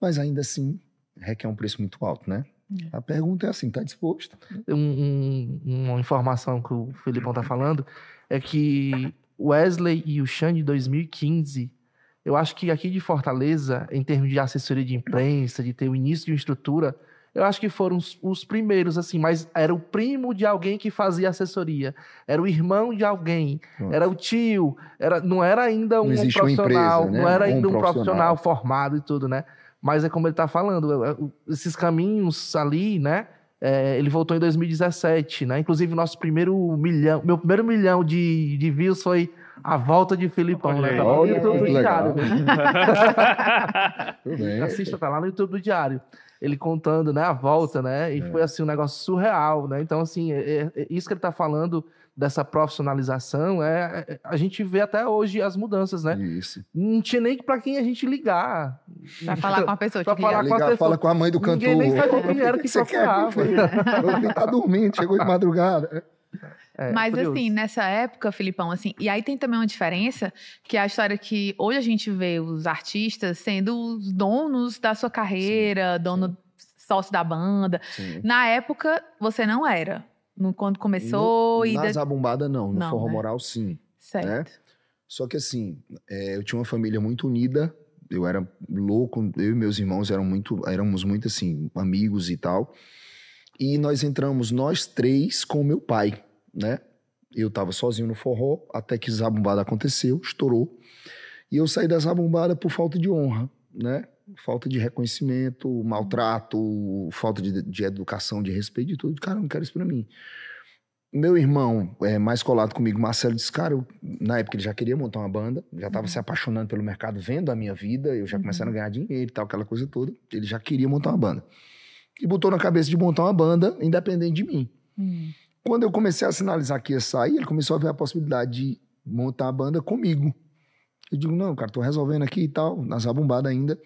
mas ainda assim requer um preço muito alto, né? A pergunta é assim, está disposto? Um, um, uma informação que o Felipão está falando é que Wesley e o Xande, de 2015, eu acho que aqui de Fortaleza, em termos de assessoria de imprensa, de ter o início de uma estrutura, eu acho que foram os, os, primeiros, assim, mas era o primo de alguém que fazia assessoria, era o irmão de alguém, Nossa. era o tio, era, não era ainda um não profissional, empresa, né? não era ainda um, um profissional. profissional formado e tudo, né? Mas é como ele está falando, é, é, esses caminhos ali, né? É, ele voltou em 2017, né? Inclusive, nosso primeiro milhão, meu primeiro milhão de, de views foi a volta de Filipão, Olha, né? tá lá no YouTube do legal. Diário. Assista, tá lá no YouTube do Diário. Ele contando, né, a volta, né? E é. foi assim um negócio surreal, né? Então, assim, é, é isso que ele está falando dessa profissionalização, é, é, a gente vê até hoje as mudanças, né? Isso. Não tinha nem para quem a gente ligar. Para falar com a pessoa. Para tipo, falar ligar, com a pessoa. Fala com a mãe do cantor. Ninguém nem sabia quem era que, que você procurava. ele tá dormindo, chegou de madrugada. É, é Mas curioso. assim, nessa época, Filipão, assim, e aí tem também uma diferença, que é a história que hoje a gente vê os artistas sendo os donos da sua carreira, sim, dono sim. sócio da banda. Sim. Na época, você não era. No, quando começou e. No, e nas não. No não, forró né? moral, sim. Né? Certo. Né? Só que assim, é, eu tinha uma família muito unida. Eu era louco, eu e meus irmãos eram muito, éramos muito assim, amigos e tal. E nós entramos, nós três, com meu pai, né? Eu tava sozinho no forró, até que zabumbada aconteceu, estourou. E eu saí da zabumbada por falta de honra, né? falta de reconhecimento, maltrato, falta de, de educação, de respeito, e tudo. Cara, eu não quero isso para mim. Meu irmão, é, mais colado comigo, Marcelo, disse: Cara, eu, na época ele já queria montar uma banda, já estava uhum. se apaixonando pelo mercado, vendo a minha vida, eu já uhum. começando a ganhar dinheiro e tal, aquela coisa toda. Ele já queria montar uma banda. E botou na cabeça de montar uma banda independente de mim. Uhum. Quando eu comecei a sinalizar que ia sair, ele começou a ver a possibilidade de montar a banda comigo. Eu digo: Não, cara, tô resolvendo aqui e tal, nas abombadas ainda.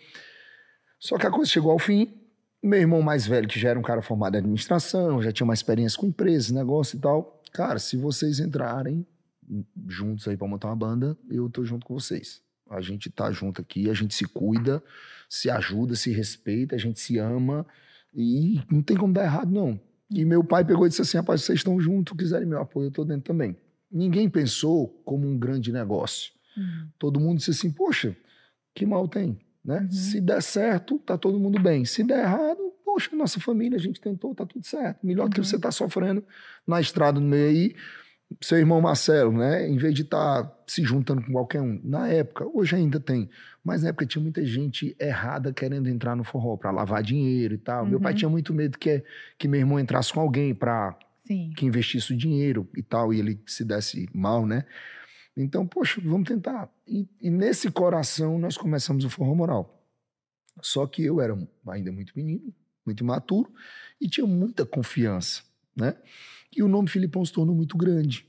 Só que a coisa chegou ao fim. Meu irmão mais velho, que já era um cara formado em administração, já tinha uma experiência com empresas, negócio e tal. Cara, se vocês entrarem juntos aí para montar uma banda, eu tô junto com vocês. A gente tá junto aqui, a gente se cuida, se ajuda, se respeita, a gente se ama e não tem como dar errado, não. E meu pai pegou e disse assim: rapaz, vocês estão juntos, quiserem meu apoio, eu tô dentro também. Ninguém pensou como um grande negócio. Uhum. Todo mundo disse assim: poxa, que mal tem? Né? Uhum. Se der certo, tá todo mundo bem. Se der errado, poxa, nossa família, a gente tentou, tá tudo certo. Melhor uhum. do que você uhum. tá sofrendo na estrada no meio aí. Seu irmão Marcelo, né? Em vez de estar tá se juntando com qualquer um. Na época, hoje ainda tem, mas na época tinha muita gente errada querendo entrar no forró para lavar dinheiro e tal. Uhum. Meu pai uhum. tinha muito medo que, que meu irmão entrasse com alguém para que investisse o dinheiro e tal, e ele se desse mal, né? Então, poxa, vamos tentar. E, e nesse coração nós começamos o forró moral. Só que eu era ainda muito menino, muito imaturo e tinha muita confiança, né? E o nome Filipão se tornou muito grande.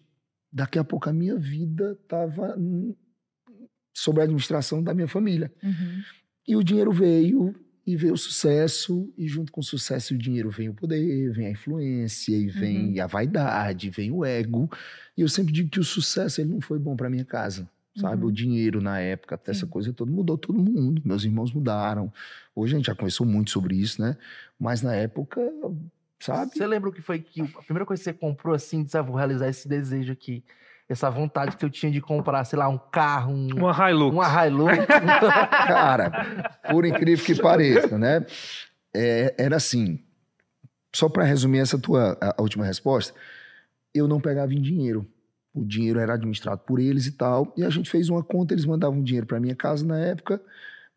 Daqui a pouco a minha vida estava sob a administração da minha família. Uhum. E o dinheiro veio, e ver o sucesso, e junto com o sucesso e o dinheiro vem o poder, vem a influência, e vem uhum. a vaidade, vem o ego. E eu sempre digo que o sucesso ele não foi bom para minha casa, sabe? Uhum. O dinheiro na época, até essa coisa toda, mudou todo mundo. Meus irmãos mudaram. Hoje a gente já conversou muito sobre isso, né? Mas na época, sabe? Você lembra o que foi que a primeira coisa que você comprou assim, disse, vou realizar esse desejo aqui? essa vontade que eu tinha de comprar, sei lá, um carro, um, uma Hilux. Uma Hilux. Cara, por incrível que pareça, né? É, era assim. Só para resumir essa tua a, a última resposta, eu não pegava em dinheiro. O dinheiro era administrado por eles e tal. E a gente fez uma conta, eles mandavam dinheiro para minha casa na época.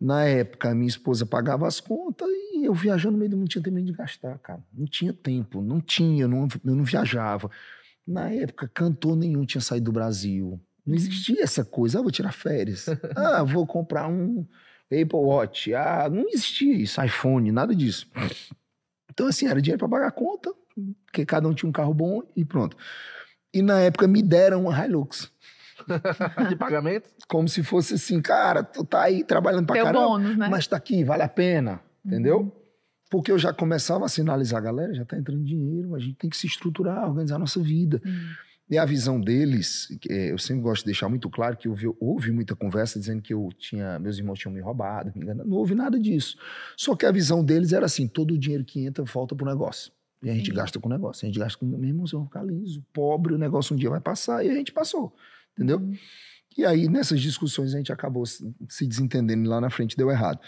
Na época, minha esposa pagava as contas e eu viajando no meio do mundo não tinha tempo de gastar, cara. Não tinha tempo, não tinha, eu não, eu não viajava. Na época, cantor nenhum tinha saído do Brasil. Não uhum. existia essa coisa. Ah, vou tirar férias. Ah, vou comprar um Apple Watch. Ah, não existia isso. iPhone, nada disso. Então, assim, era dinheiro para pagar a conta, porque cada um tinha um carro bom e pronto. E na época me deram uma Hilux. de pagamento? Como se fosse assim, cara, tu tá aí trabalhando pra Teu caramba, bônus, né? mas tá aqui, vale a pena, entendeu? Uhum. Porque eu já começava a sinalizar, a galera, já está entrando dinheiro, a gente tem que se estruturar, organizar a nossa vida. Hum. E a visão deles, eh, eu sempre gosto de deixar muito claro que houve, houve muita conversa dizendo que eu tinha, meus irmãos tinham me roubado, me enganado. Não houve nada disso. Só que a visão deles era assim: todo o dinheiro que entra volta para o negócio. E a gente Sim. gasta com o negócio. A gente gasta com. Meu irmão, eu ficar liso, pobre, o negócio um dia vai passar. E a gente passou. Entendeu? Uhum. E aí, nessas discussões, a gente acabou se desentendendo lá na frente, deu errado.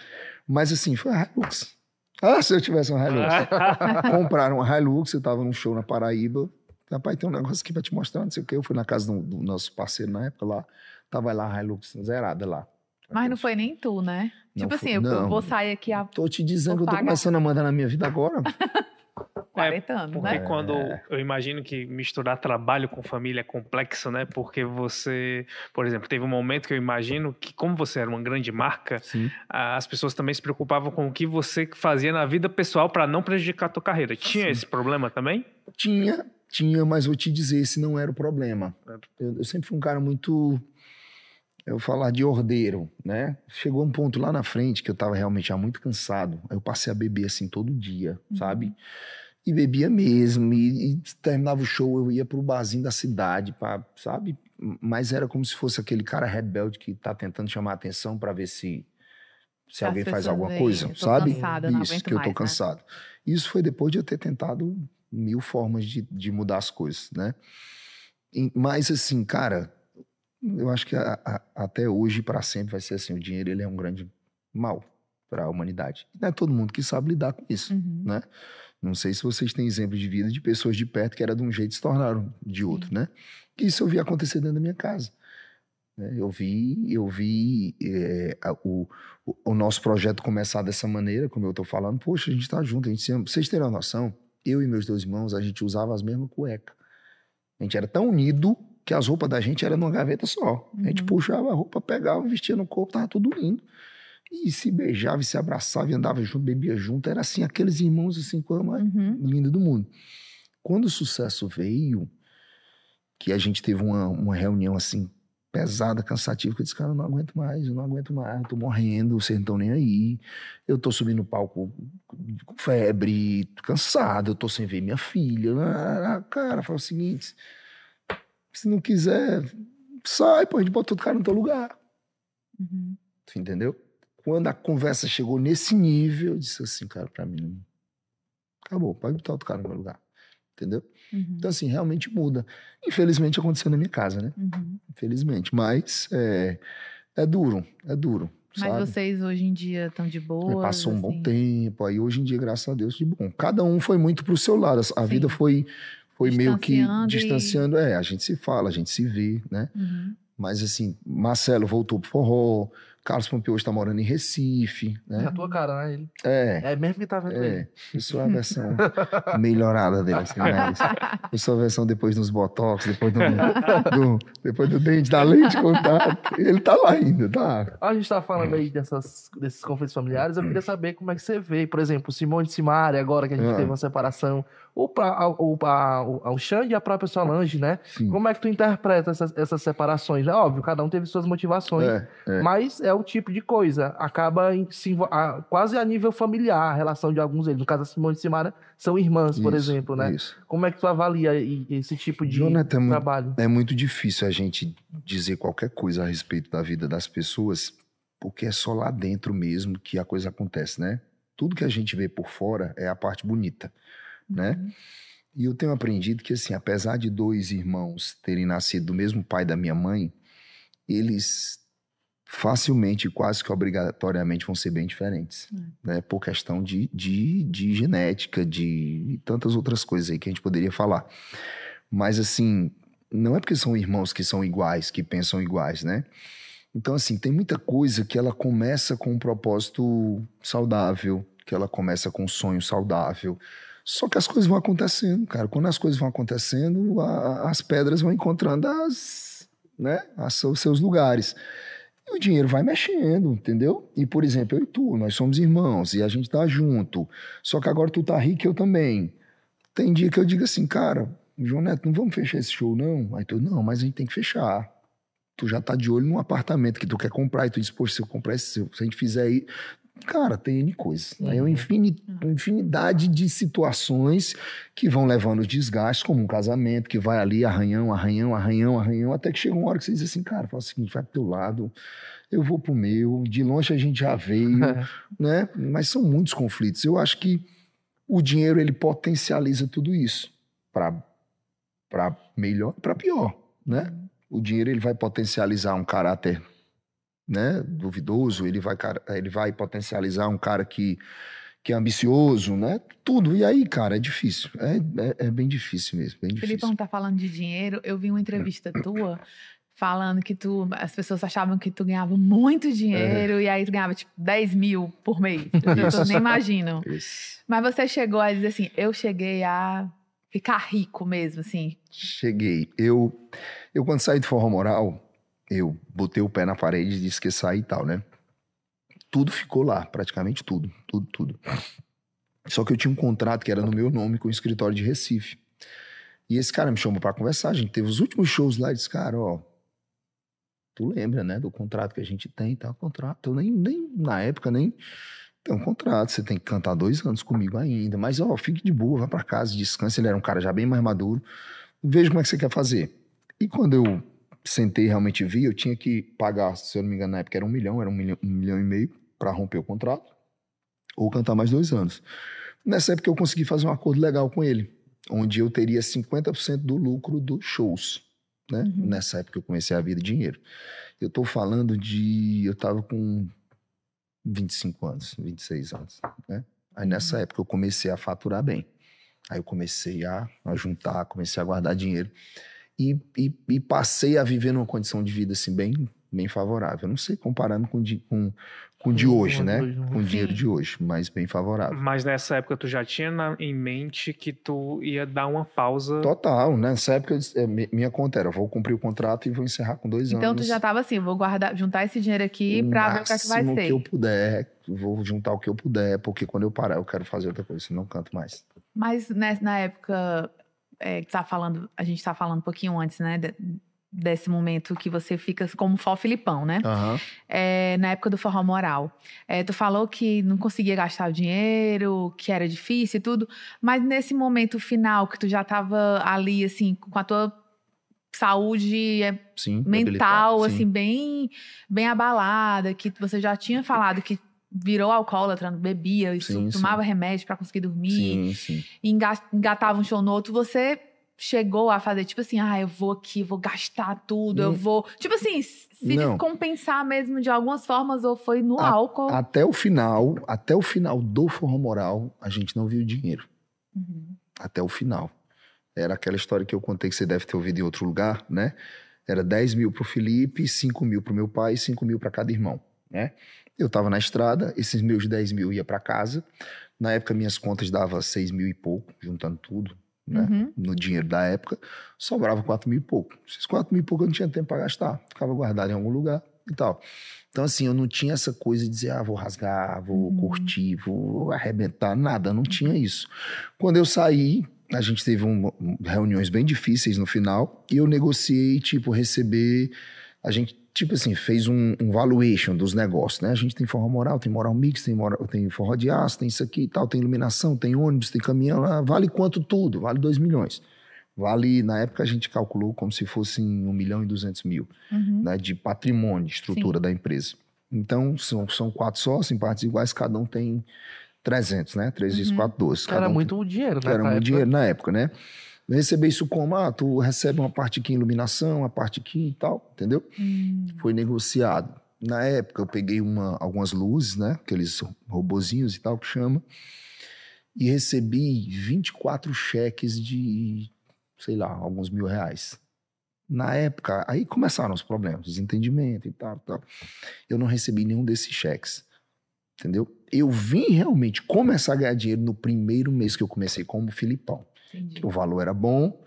Mas assim, foi a Hilux. Ah, se eu tivesse um Hilux. Ah. Compraram um Hilux, eu estava num show na Paraíba. Rapaz, tem um negócio aqui pra te mostrar, não sei o quê. Eu fui na casa do, do nosso parceiro na época lá. Tava lá, Hilux zerada lá. Mas não foi nem tu, né? Não tipo foi, assim, eu não, vou sair aqui a. Tô te dizendo que eu tô pagar. começando a mandar na minha vida agora. 40 é, anos, porque né? Porque quando é. eu imagino que misturar trabalho com família é complexo, né? Porque você, por exemplo, teve um momento que eu imagino que, como você era uma grande marca, Sim. as pessoas também se preocupavam com o que você fazia na vida pessoal para não prejudicar a tua carreira. Tinha Sim. esse problema também? Tinha, tinha, mas vou te dizer, esse não era o problema. Eu, eu sempre fui um cara muito. Eu vou falar de ordeiro, né? Chegou um ponto lá na frente que eu tava realmente já muito cansado. Eu passei a beber assim todo dia, uhum. sabe? E bebia mesmo, e, e terminava o show, eu ia pro barzinho da cidade, para sabe? Mas era como se fosse aquele cara rebelde que tá tentando chamar atenção para ver se se As alguém faz alguma coisa, sabe? Cansada, Isso, que eu tô mais, né? cansado. Né? Isso foi depois de eu ter tentado mil formas de, de mudar as coisas, né? E, mas assim, cara, eu acho que a, a, até hoje para sempre vai ser assim, o dinheiro ele é um grande mal para a humanidade. não é todo mundo que sabe lidar com isso, uhum. né? Não sei se vocês têm exemplos de vida de pessoas de perto que era de um jeito e se tornaram de outro, né? Isso eu vi acontecer dentro da minha casa. Né? Eu vi, eu vi é, o, o nosso projeto começar dessa maneira, como eu estou falando. Poxa, a gente está junto, a gente se ama. vocês terem uma noção, eu e meus dois irmãos, a gente usava as mesmas cuecas. A gente era tão unido que as roupas da gente eram numa gaveta só. A gente uhum. puxava a roupa, pegava, vestia no corpo, tava tudo lindo. E se beijava, e se abraçava, e andava junto, bebia junto. Era assim, aqueles irmãos assim, coisa mais uhum. linda do mundo. Quando o sucesso veio, que a gente teve uma, uma reunião assim, pesada, cansativa, que eu disse, cara, eu não aguento mais, eu não aguento mais, eu tô morrendo, vocês não estão nem aí. Eu tô subindo no palco com febre, cansado, eu tô sem ver minha filha. cara, fala o seguinte, se não quiser, sai, pô, a gente bota outro cara no teu lugar. Uhum. entendeu? Quando a conversa chegou nesse nível, eu disse assim, cara, pra mim, acabou, pode botar outro cara no meu lugar. Entendeu? Uhum. Então, assim, realmente muda. Infelizmente aconteceu na minha casa, né? Uhum. Infelizmente. Mas é, é duro, é duro. Mas sabe? vocês hoje em dia estão de boa? Passou um assim? bom tempo, aí hoje em dia, graças a Deus, de bom. Cada um foi muito pro seu lado. A Sim. vida foi, foi meio que distanciando. E... É, a gente se fala, a gente se vê, né? Uhum. Mas assim, Marcelo voltou pro forró, Carlos Pompeu hoje tá morando em Recife, né? É a tua cara, né? Ele... É. É mesmo que tá vendo é. ele. Eu sou a versão melhorada dele, assim, né? Eu sou a versão depois dos botox, depois do, do depois do dente, da lente contato. Ele tá lá ainda, tá? A gente tá falando é. aí dessas, desses conflitos familiares, eu queria saber como é que você vê, por exemplo, Simone Simari agora que a gente ah. teve uma separação, o, pra, o, a, o, ao Xande e a própria Solange, né? Sim. Como é que tu interpreta essas, essas separações? É óbvio, cada um teve suas motivações, é, é. mas é o tipo de coisa. Acaba em, se, a, quase a nível familiar a relação de alguns deles. No caso, da Simone e Simara são irmãs, isso, por exemplo, né? Isso. Como é que tu avalia esse tipo de Jonathan, é trabalho? É muito difícil a gente dizer qualquer coisa a respeito da vida das pessoas, porque é só lá dentro mesmo que a coisa acontece, né? Tudo que a gente vê por fora é a parte bonita né? Uhum. E eu tenho aprendido que, assim, apesar de dois irmãos terem nascido do mesmo pai da minha mãe, eles facilmente, quase que obrigatoriamente, vão ser bem diferentes, é. né? Por questão de, de, de genética, de tantas outras coisas aí que a gente poderia falar. Mas, assim, não é porque são irmãos que são iguais, que pensam iguais, né? Então, assim, tem muita coisa que ela começa com um propósito saudável, que ela começa com um sonho saudável, só que as coisas vão acontecendo, cara. Quando as coisas vão acontecendo, a, as pedras vão encontrando as, né, as, os seus lugares. E o dinheiro vai mexendo, entendeu? E, por exemplo, eu e tu, nós somos irmãos e a gente tá junto. Só que agora tu tá rico eu também. Tem dia que eu digo assim, cara, João Neto, não vamos fechar esse show, não? Aí tu, não, mas a gente tem que fechar. Tu já tá de olho num apartamento que tu quer comprar e tu diz, poxa, se eu comprar esse, se a gente fizer aí, Cara, tem N coisas. Né? Uhum. Né? Infinidade de situações que vão levando desgaste, como um casamento, que vai ali arranhão, arranhão, arranhão, arranhão, até que chega uma hora que você diz assim, cara, fala o assim, seguinte, vai pro teu lado, eu vou pro meu, de longe a gente já veio, né? Mas são muitos conflitos. Eu acho que o dinheiro, ele potencializa tudo isso para melhor, para pior, né? Uhum. O dinheiro, ele vai potencializar um caráter né, duvidoso, ele vai, ele vai potencializar um cara que, que é ambicioso, né? Tudo. E aí, cara, é difícil. É, é, é bem difícil mesmo. Bem difícil. Felipão tá falando de dinheiro. Eu vi uma entrevista tua falando que tu, as pessoas achavam que tu ganhava muito dinheiro é. e aí tu ganhava tipo 10 mil por mês. Eu nem imaginam. Isso. Mas você chegou a dizer assim, eu cheguei a ficar rico mesmo, assim. Cheguei. Eu, eu quando saí de Forró Moral, eu botei o pé na parede e disse que ia sair e tal, né? Tudo ficou lá, praticamente tudo, tudo, tudo. Só que eu tinha um contrato que era no meu nome com o escritório de Recife. E esse cara me chamou para conversar, a gente teve os últimos shows lá e disse, cara, ó, tu lembra, né, do contrato que a gente tem e tal, contrato, eu nem, nem, na época, nem tem um contrato, você tem que cantar dois anos comigo ainda, mas ó, fique de boa, vá para casa, descanse, ele era um cara já bem mais maduro, veja como é que você quer fazer. E quando eu sentei realmente vi, eu tinha que pagar, se eu não me engano, na época era um milhão, era um milhão, um milhão e meio para romper o contrato, ou cantar mais dois anos. Nessa época eu consegui fazer um acordo legal com ele, onde eu teria 50% do lucro dos shows. Né? Uhum. Nessa época eu comecei a vir dinheiro. Eu estou falando de. Eu estava com 25 anos, 26 anos. Né? Aí nessa uhum. época eu comecei a faturar bem. Aí eu comecei a, a juntar, comecei a guardar dinheiro e, e, e, passei a viver numa condição de vida assim, bem, bem favorável. Não sei comparando com, de, com, com o de hoje, né? Com o dinheiro de hoje, mas bem favorável. Mas nessa época tu já tinha na, em mente que tu ia dar uma pausa. Total, né? Nessa época é, minha conta era, vou cumprir o contrato e vou encerrar com dois então, anos. Então tu já estava assim, vou guardar, juntar esse dinheiro aqui para ver o que, é que vai ser. O que eu puder, vou juntar o que eu puder, porque quando eu parar eu quero fazer outra coisa, senão não canto mais. Mas na época é, tá falando, a gente está falando um pouquinho antes, né? De, desse momento que você fica como fó filipão, né? Uhum. É, na época do forró moral. É, tu falou que não conseguia gastar o dinheiro, que era difícil e tudo, mas nesse momento final que tu já estava ali, assim, com a tua saúde é, Sim, mental, assim, bem, bem abalada, que você já tinha falado que virou alcoólatra, bebia, sim, tomava sim. remédio para conseguir dormir, sim, engatava um show no outro, você chegou a fazer tipo assim, ah, eu vou aqui, vou gastar tudo, eu hum. vou, tipo assim, se não. compensar mesmo de algumas formas ou foi no a, álcool? Até o final, até o final do forró moral, a gente não viu dinheiro. Uhum. Até o final. Era aquela história que eu contei que você deve ter ouvido em outro lugar, né? Era 10 mil pro Felipe, 5 mil pro meu pai, 5 mil para cada irmão, né? Eu estava na estrada, esses meus 10 mil ia para casa. Na época, minhas contas dava 6 mil e pouco, juntando tudo, né? Uhum. No dinheiro da época, sobrava 4 mil e pouco. Esses 4 mil e pouco eu não tinha tempo para gastar, ficava guardado em algum lugar e tal. Então, assim, eu não tinha essa coisa de dizer, ah, vou rasgar, vou uhum. curtir, vou arrebentar, nada, não tinha isso. Quando eu saí, a gente teve um, reuniões bem difíceis no final, e eu negociei, tipo, receber a gente, tipo assim, fez um, um valuation dos negócios, né? A gente tem forró moral, tem moral mix, tem, moral, tem forró de aço, tem isso aqui e tal, tem iluminação, tem ônibus, tem caminhão, vale quanto tudo? Vale 2 milhões. Vale, na época a gente calculou como se fosse 1 milhão e 200 mil uhum. né, de patrimônio, de estrutura Sim. da empresa. Então, são, são quatro sócios, em partes iguais, cada um tem 300, né? 3 vezes 4, 12. Era um muito tem... dinheiro, né? Era muito época. dinheiro na época, né? Eu recebi isso como, ah, tu recebe uma parte aqui em iluminação, uma parte aqui e tal, entendeu? Hum. Foi negociado. Na época eu peguei uma, algumas luzes, né? Aqueles robozinhos e tal que chama. E recebi 24 cheques de, sei lá, alguns mil reais. Na época, aí começaram os problemas, desentendimento e tal, tal. Eu não recebi nenhum desses cheques, entendeu? Eu vim realmente começar a é ganhar dinheiro no primeiro mês que eu comecei como Filipão. Entendi. O valor era bom.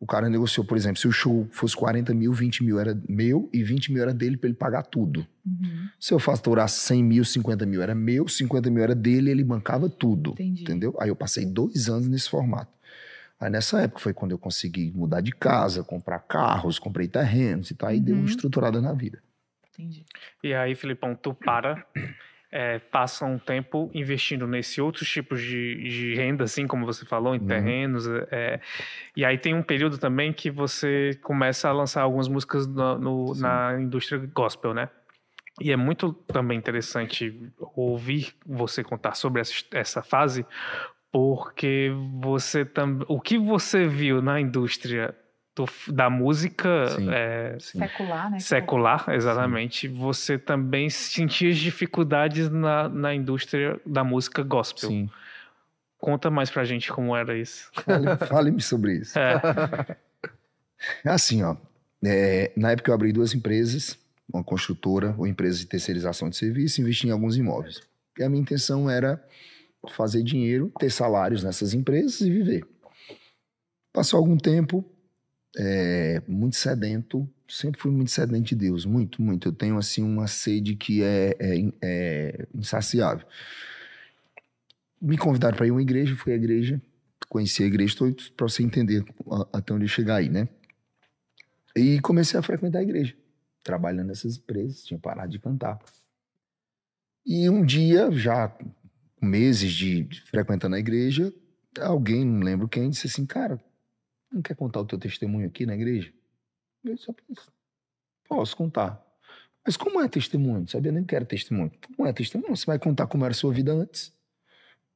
O cara negociou, por exemplo, se o show fosse 40 mil, 20 mil era meu e 20 mil era dele para ele pagar tudo. Uhum. Se eu faturasse 100 mil, 50 mil era meu, 50 mil era dele, ele bancava tudo. Entendi. Entendeu? Aí eu passei dois anos nesse formato. Aí nessa época foi quando eu consegui mudar de casa, comprar carros, comprei terrenos e tal, aí uhum. deu uma uhum. estruturada na vida. Entendi. E aí, Filipão, tu para é, passa um tempo investindo nesse outros tipos de, de renda, assim como você falou, em uhum. terrenos. É, é. e aí tem um período também que você começa a lançar algumas músicas no, no, na indústria gospel, né? E é muito também interessante ouvir você contar sobre essa, essa fase, porque você também o que você viu na indústria do, da música sim, é, sim. secular, né? Secular, exatamente. Sim. Você também sentia dificuldades na, na indústria da música gospel. Sim. Conta mais pra gente como era isso. Fale-me fale sobre isso. É. é. Assim, ó. É, na época eu abri duas empresas, uma construtora, uma empresa de terceirização de serviço, investi em alguns imóveis. E a minha intenção era fazer dinheiro, ter salários nessas empresas e viver. Passou algum tempo, é, muito sedento, sempre fui muito sedento de Deus, muito, muito. Eu tenho assim uma sede que é, é, é insaciável. Me convidaram para ir a uma igreja, fui à igreja, conheci a igreja, estou para você entender até onde eu chegar aí, né? E comecei a frequentar a igreja, trabalhando nessas empresas, tinha parado de cantar. E um dia, já meses de, de frequentando a igreja, alguém, não lembro quem, disse assim, cara, não quer contar o teu testemunho aqui na igreja? Eu penso, posso contar. Mas como é testemunho? Sabia? Nem era testemunho. Como é testemunho? Você vai contar como era a sua vida antes,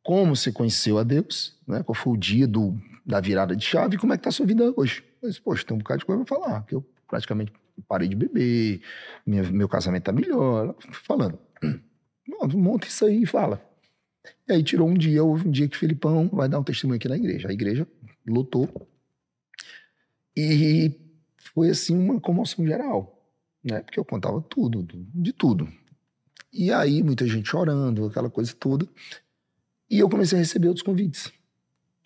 como você conheceu a Deus, né? qual foi o dia do, da virada de chave e como é que está a sua vida hoje. Eu poxa, tem um bocado de coisa para falar, que eu praticamente parei de beber, minha, meu casamento está melhor. Falando, monta isso aí e fala. E aí tirou um dia, houve um dia que Filipão vai dar um testemunho aqui na igreja. A igreja lotou e foi assim uma comoção geral, né? Porque eu contava tudo, de tudo. E aí muita gente chorando, aquela coisa toda. E eu comecei a receber outros convites.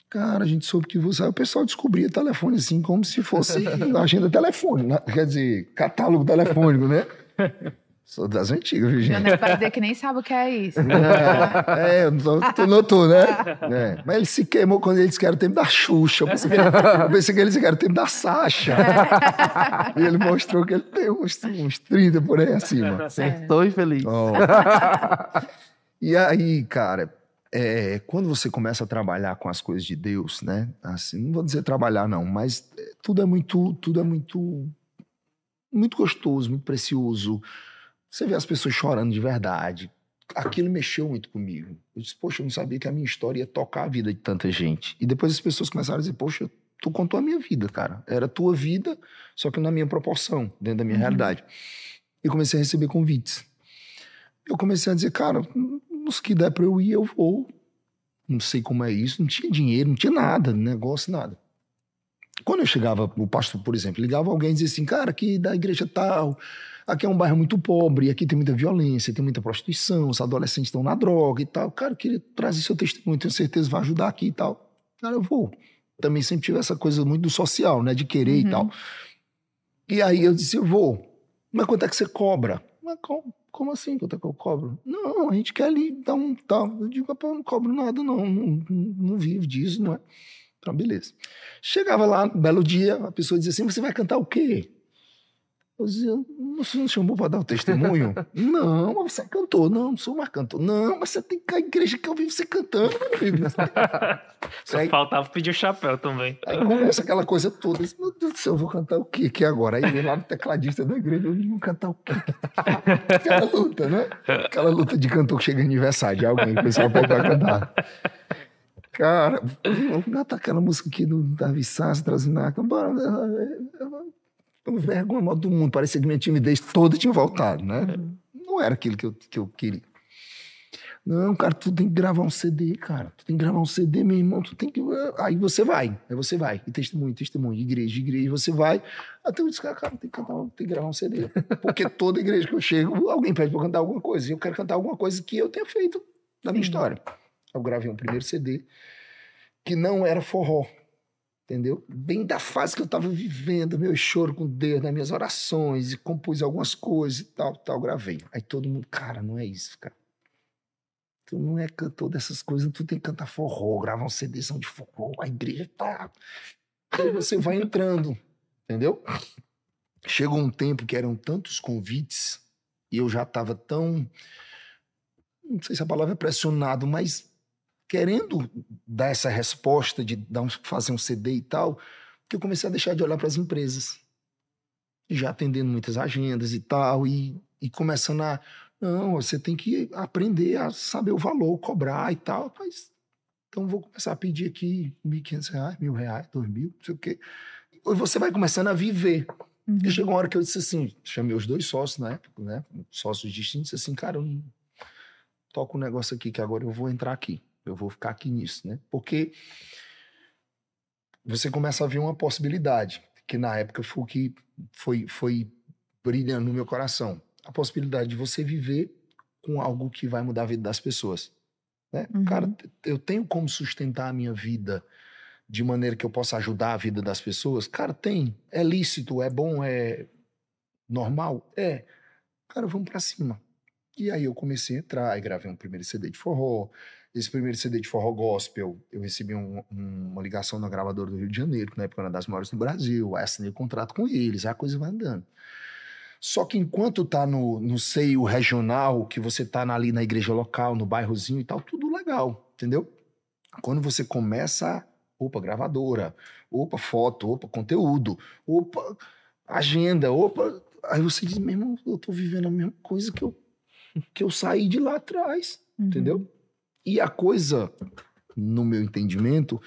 Cara, a gente soube que você. Aí o pessoal descobria telefone assim, como se fosse agenda telefônica, né? quer dizer, catálogo telefônico, né? Sou das antigas, viu, gente? Não para dizer que nem sabe o que é isso. É, é tu notou, né? É. Mas ele se queimou quando ele disse que era o tempo da Xuxa. Eu pensei que ele, pensei que ele disse que era o tempo da Sasha. É. E ele mostrou que ele tem uns, uns 30 por aí acima. É, acertou e feliz. Oh. E aí, cara, é, quando você começa a trabalhar com as coisas de Deus, né? Assim, não vou dizer trabalhar não, mas é, tudo é muito, tudo é muito, muito gostoso, muito precioso. Você vê as pessoas chorando de verdade. Aquilo mexeu muito comigo. Eu disse, poxa, eu não sabia que a minha história ia tocar a vida de tanta gente. E depois as pessoas começaram a dizer, poxa, tu contou a minha vida, cara. Era a tua vida, só que na minha proporção, dentro da minha uhum. realidade. E comecei a receber convites. Eu comecei a dizer, cara, nos que der pra eu ir, eu vou. Não sei como é isso, não tinha dinheiro, não tinha nada, negócio, nada. Quando eu chegava, o pastor, por exemplo, ligava alguém e dizia assim, cara, aqui da igreja tal, Aqui é um bairro muito pobre, aqui tem muita violência, tem muita prostituição, os adolescentes estão na droga e tal. Cara, eu queria trazer seu testemunho, tenho certeza vai ajudar aqui e tal. Cara, eu vou. Também sempre tive essa coisa muito do social, né? De querer uhum. e tal. E aí eu disse, eu vou. Mas quanto é que você cobra? Mas como, como assim? Quanto é que eu cobro? Não, a gente quer ali dar um tal. Eu digo, eu não cobro nada, não. Não, não vivo disso, não é? Então, beleza. Chegava lá, um belo dia, a pessoa dizia assim: Você vai cantar o quê? Eu dizia, você não chamou para dar o testemunho? não, mas você é cantor. Não, não sou mais cantor. Não, mas você tem que ir à igreja que eu vivo você cantando, meu amigo. Só aí, faltava pedir o chapéu também. Aí começa aquela coisa toda. disse, meu Deus do céu, eu vou cantar o quê aqui agora? Aí vem lá no tecladista da igreja, eu vou cantar o quê? aquela luta, né? Aquela luta de cantor que chega em aniversário de alguém, o pessoal pode cantar. Cara, vamos cantar aquela música aqui do Davi Sassi, trazendo a... Então, vergonha maior do mundo. Parecia que minha timidez toda tinha voltado, né? É. Não era aquilo que eu, que eu queria. Não, cara, tu tem que gravar um CD, cara. Tu tem que gravar um CD, meu irmão. Tu tem que. Eh, aí você vai, aí você vai. E testemunho, testemunho, igreja, igreja, você vai. Até eu disse, cara, cara tem que cantar, tem que gravar um CD. Porque toda igreja que eu chego, alguém pede pra eu cantar alguma coisa. E eu quero cantar alguma coisa que eu tenha feito na minha Sim. história. Eu gravei um primeiro CD que não era forró entendeu? Bem da fase que eu estava vivendo, meu choro com Deus nas minhas orações e compus algumas coisas e tal, tal, gravei. Aí todo mundo, cara, não é isso, cara. Tu não é cantor dessas coisas, tu tem que cantar forró, gravar um CD de forró, a igreja tá. Aí você vai entrando, entendeu? Chegou um tempo que eram tantos convites e eu já estava tão. Não sei se a palavra é pressionado, mas querendo dar essa resposta de dar um, fazer um CD e tal, que eu comecei a deixar de olhar para as empresas. Já atendendo muitas agendas e tal, e, e começando a. Não, você tem que aprender a saber o valor, cobrar e tal. Mas, então vou começar a pedir aqui R$ 1.500, reais 1.000, reais 2.000, não sei o quê. E você vai começando a viver. Uhum. E chegou uma hora que eu disse assim, chamei os dois sócios na né, época, né? Sócios distintos, assim, cara, eu toco um negócio aqui que agora eu vou entrar aqui eu vou ficar aqui nisso, né? Porque você começa a ver uma possibilidade, que na época foi que foi, foi brilhando no meu coração. A possibilidade de você viver com algo que vai mudar a vida das pessoas. Né? Uhum. Cara, eu tenho como sustentar a minha vida de maneira que eu possa ajudar a vida das pessoas? Cara, tem. É lícito, é bom, é normal? É. Cara, vamos para cima. E aí eu comecei a entrar, e gravei um primeiro CD de forró, esse primeiro CD de forró gospel, eu recebi um, um, uma ligação da gravadora do Rio de Janeiro, que na época era das maiores do Brasil. Aí assinei o um contrato com eles, a coisa vai andando. Só que enquanto tá no, no seio regional, que você tá ali na igreja local, no bairrozinho e tal, tudo legal, entendeu? Quando você começa, opa, gravadora, opa, foto, opa, conteúdo, opa, agenda, opa. Aí você diz, meu irmão, eu tô vivendo a mesma coisa que eu, que eu saí de lá atrás, uhum. entendeu? E a coisa, no meu entendimento,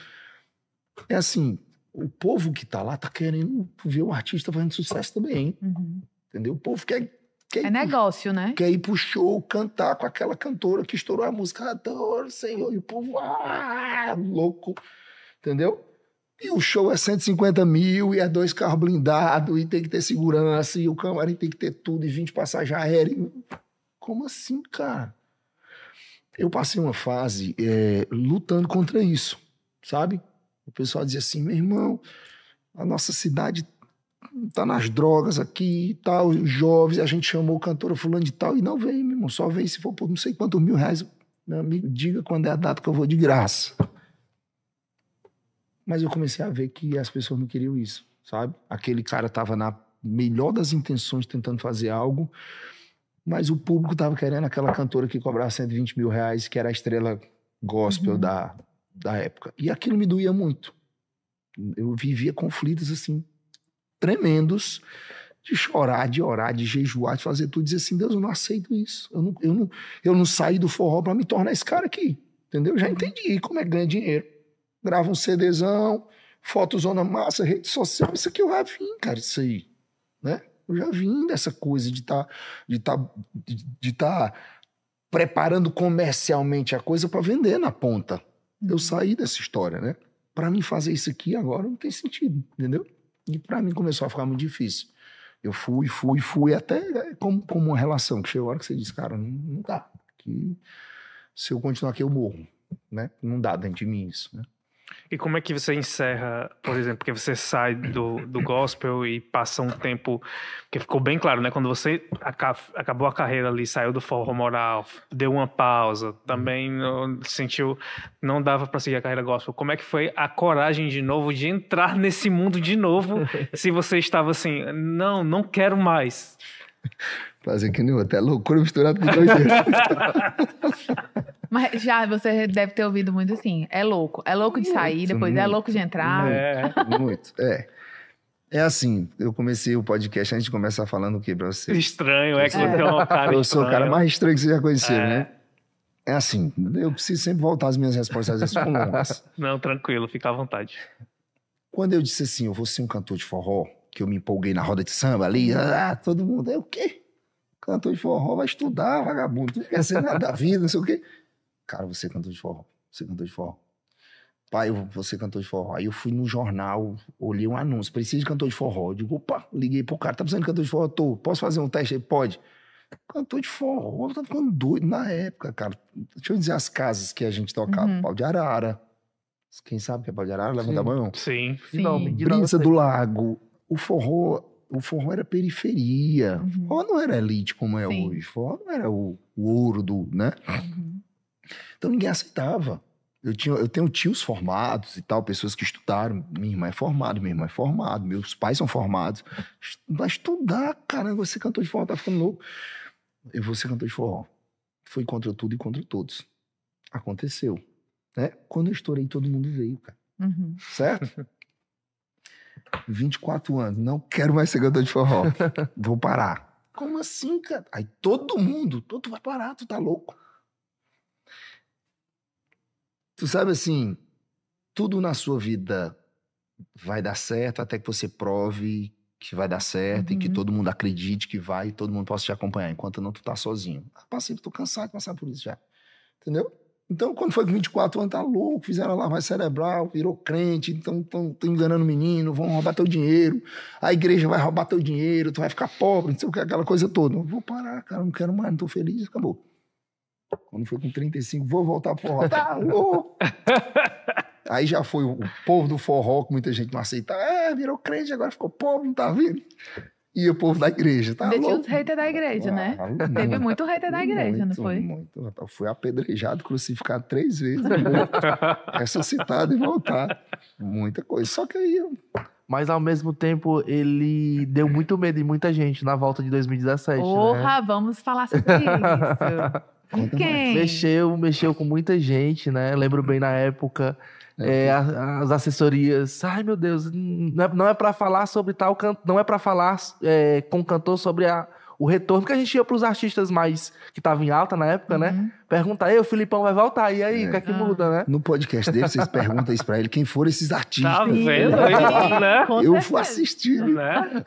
é assim: o povo que tá lá tá querendo ver um artista fazendo sucesso também. Uhum. Entendeu? O povo quer. quer é negócio, né? Quer ir pro show cantar com aquela cantora que estourou a música. Ah, adoro, Senhor. E o povo, ah, louco. Entendeu? E o show é 150 mil, e é dois carros blindados, e tem que ter segurança, e o camarim tem que ter tudo, e 20 passagens aéreas. Como assim, cara? eu passei uma fase é, lutando contra isso, sabe? O pessoal dizia assim, meu irmão, a nossa cidade tá nas drogas aqui e tal, os jovens, a gente chamou o cantor fulano de tal, e não vem, meu irmão, só vem se for por não sei quantos mil reais, meu amigo, diga quando é a data que eu vou de graça. Mas eu comecei a ver que as pessoas não queriam isso, sabe? Aquele cara tava na melhor das intenções tentando fazer algo, mas o público estava querendo aquela cantora que cobrava 120 mil reais, que era a estrela gospel uhum. da, da época. E aquilo me doía muito. Eu vivia conflitos assim, tremendos, de chorar, de orar, de jejuar, de fazer tudo, dizer assim: Deus, eu não aceito isso. Eu não, eu não, eu não saí do forró para me tornar esse cara aqui. Entendeu? Já entendi como é que ganha dinheiro. Grava um CDzão, fotozona massa, rede social, isso aqui é o Ravinho, cara, isso aí. Né? Eu já vim dessa coisa de estar tá, de tá, de, de tá preparando comercialmente a coisa para vender na ponta. Eu uhum. saí dessa história, né? Para mim fazer isso aqui agora não tem sentido, entendeu? E para mim começou a ficar muito difícil. Eu fui, fui, fui, até é, como, como uma relação, que chegou a hora que você diz, cara, não, não dá. Que se eu continuar aqui, eu morro. Né? Não dá dentro de mim isso. Né? E como é que você encerra, por exemplo, porque você sai do, do gospel e passa um tempo, que ficou bem claro, né? Quando você acabou a carreira ali, saiu do forró moral, deu uma pausa, também não, sentiu, não dava para seguir a carreira gospel. Como é que foi a coragem de novo de entrar nesse mundo de novo, se você estava assim, não, não quero mais? Fazer que nem até loucura misturada com dois Mas já você deve ter ouvido muito assim. É louco. É louco de muito, sair, depois é muito, é louco de entrar. Muito, é. muito. É. É assim, eu comecei o podcast, a gente começa falando o que pra você? Estranho, é que é. você é um cara Eu sou o cara mais estranho que você já conheceu, é. né? É assim, eu preciso sempre voltar as minhas respostas, às vezes longas. Não, tranquilo, fica à vontade. Quando eu disse assim, eu vou ser um cantor de forró, que eu me empolguei na roda de samba ali, ah, todo mundo, é o quê? Cantor de forró vai estudar, vagabundo, não quer ser nada da vida, não sei o quê. Cara, você é cantou de forró. Você é cantou de forró. Pai, você é cantou de forró. Aí eu fui no jornal, olhei um anúncio. Preciso de cantor de forró. Eu digo, opa, liguei pro cara. Tá precisando de cantor de forró? Tô. Posso fazer um teste? pode. Cantor de forró. Eu tava ficando doido na época, cara. Deixa eu dizer as casas que a gente tocava. Uhum. Pau de Arara. Quem sabe que é Pau de Arara? Levanta a mão. Sim. Finalmente. Brisa do Lago. O forró o forró era periferia. Uhum. Forró não era elite como é Sim. hoje. Forró não era o, o ouro do, né? Uhum. Então ninguém aceitava. Eu, tinha, eu tenho tios formados e tal, pessoas que estudaram. Minha irmã é formada, minha irmã é formada, meus pais são formados. Vai estudar, cara, você cantor de forró, tá ficando louco. Eu vou ser cantor de forró. Foi contra tudo e contra todos. Aconteceu. Né? Quando eu estourei, todo mundo veio, cara. Uhum. Certo? 24 anos, não quero mais ser cantor de forró. vou parar. Como assim, cara? Aí todo mundo, todo vai parar, tu tá louco. Tu sabe assim, tudo na sua vida vai dar certo até que você prove que vai dar certo uhum. e que uhum. todo mundo acredite que vai e todo mundo possa te acompanhar, enquanto não tu tá sozinho. Ah, passei, tô cansado de passar por isso já. Entendeu? Então, quando foi com 24 anos, tá louco, fizeram lá vai cerebral, virou crente, então estão enganando o menino, vão roubar teu dinheiro, a igreja vai roubar teu dinheiro, tu vai ficar pobre, não sei o que, aquela coisa toda. Eu vou parar, cara, não quero mais, não tô feliz, acabou. Quando foi com 35, vou voltar pro forró. Tá louco! Aí já foi o povo do forró, que muita gente não aceitava. É, virou crente, agora ficou pobre, não tá vendo? E o povo da igreja, tá Deixa louco? os haters da igreja, né? Ah, Teve muito hater da igreja, muito, não foi? Muito, rapaz. Fui apedrejado, crucificado três vezes. Né? ressuscitado e voltar. Muita coisa. Só que aí... Mas ao mesmo tempo, ele deu muito medo em muita gente na volta de 2017. Porra, né? vamos falar sobre isso. Quem? Mexeu, mexeu com muita gente, né? Lembro bem na época. É, as assessorias, ai meu Deus, não é, não é para falar sobre tal canto, não é para falar é, com o cantor sobre a, o retorno, que a gente ia para os artistas mais que estavam em alta na época, né? uhum. né? pergunta aí, o Filipão vai voltar, e aí, o é. que é que muda, né? No podcast dele, vocês perguntam isso para ele, quem foram esses tá artistas? Tá vendo? Né? Eu fui assistir. Né?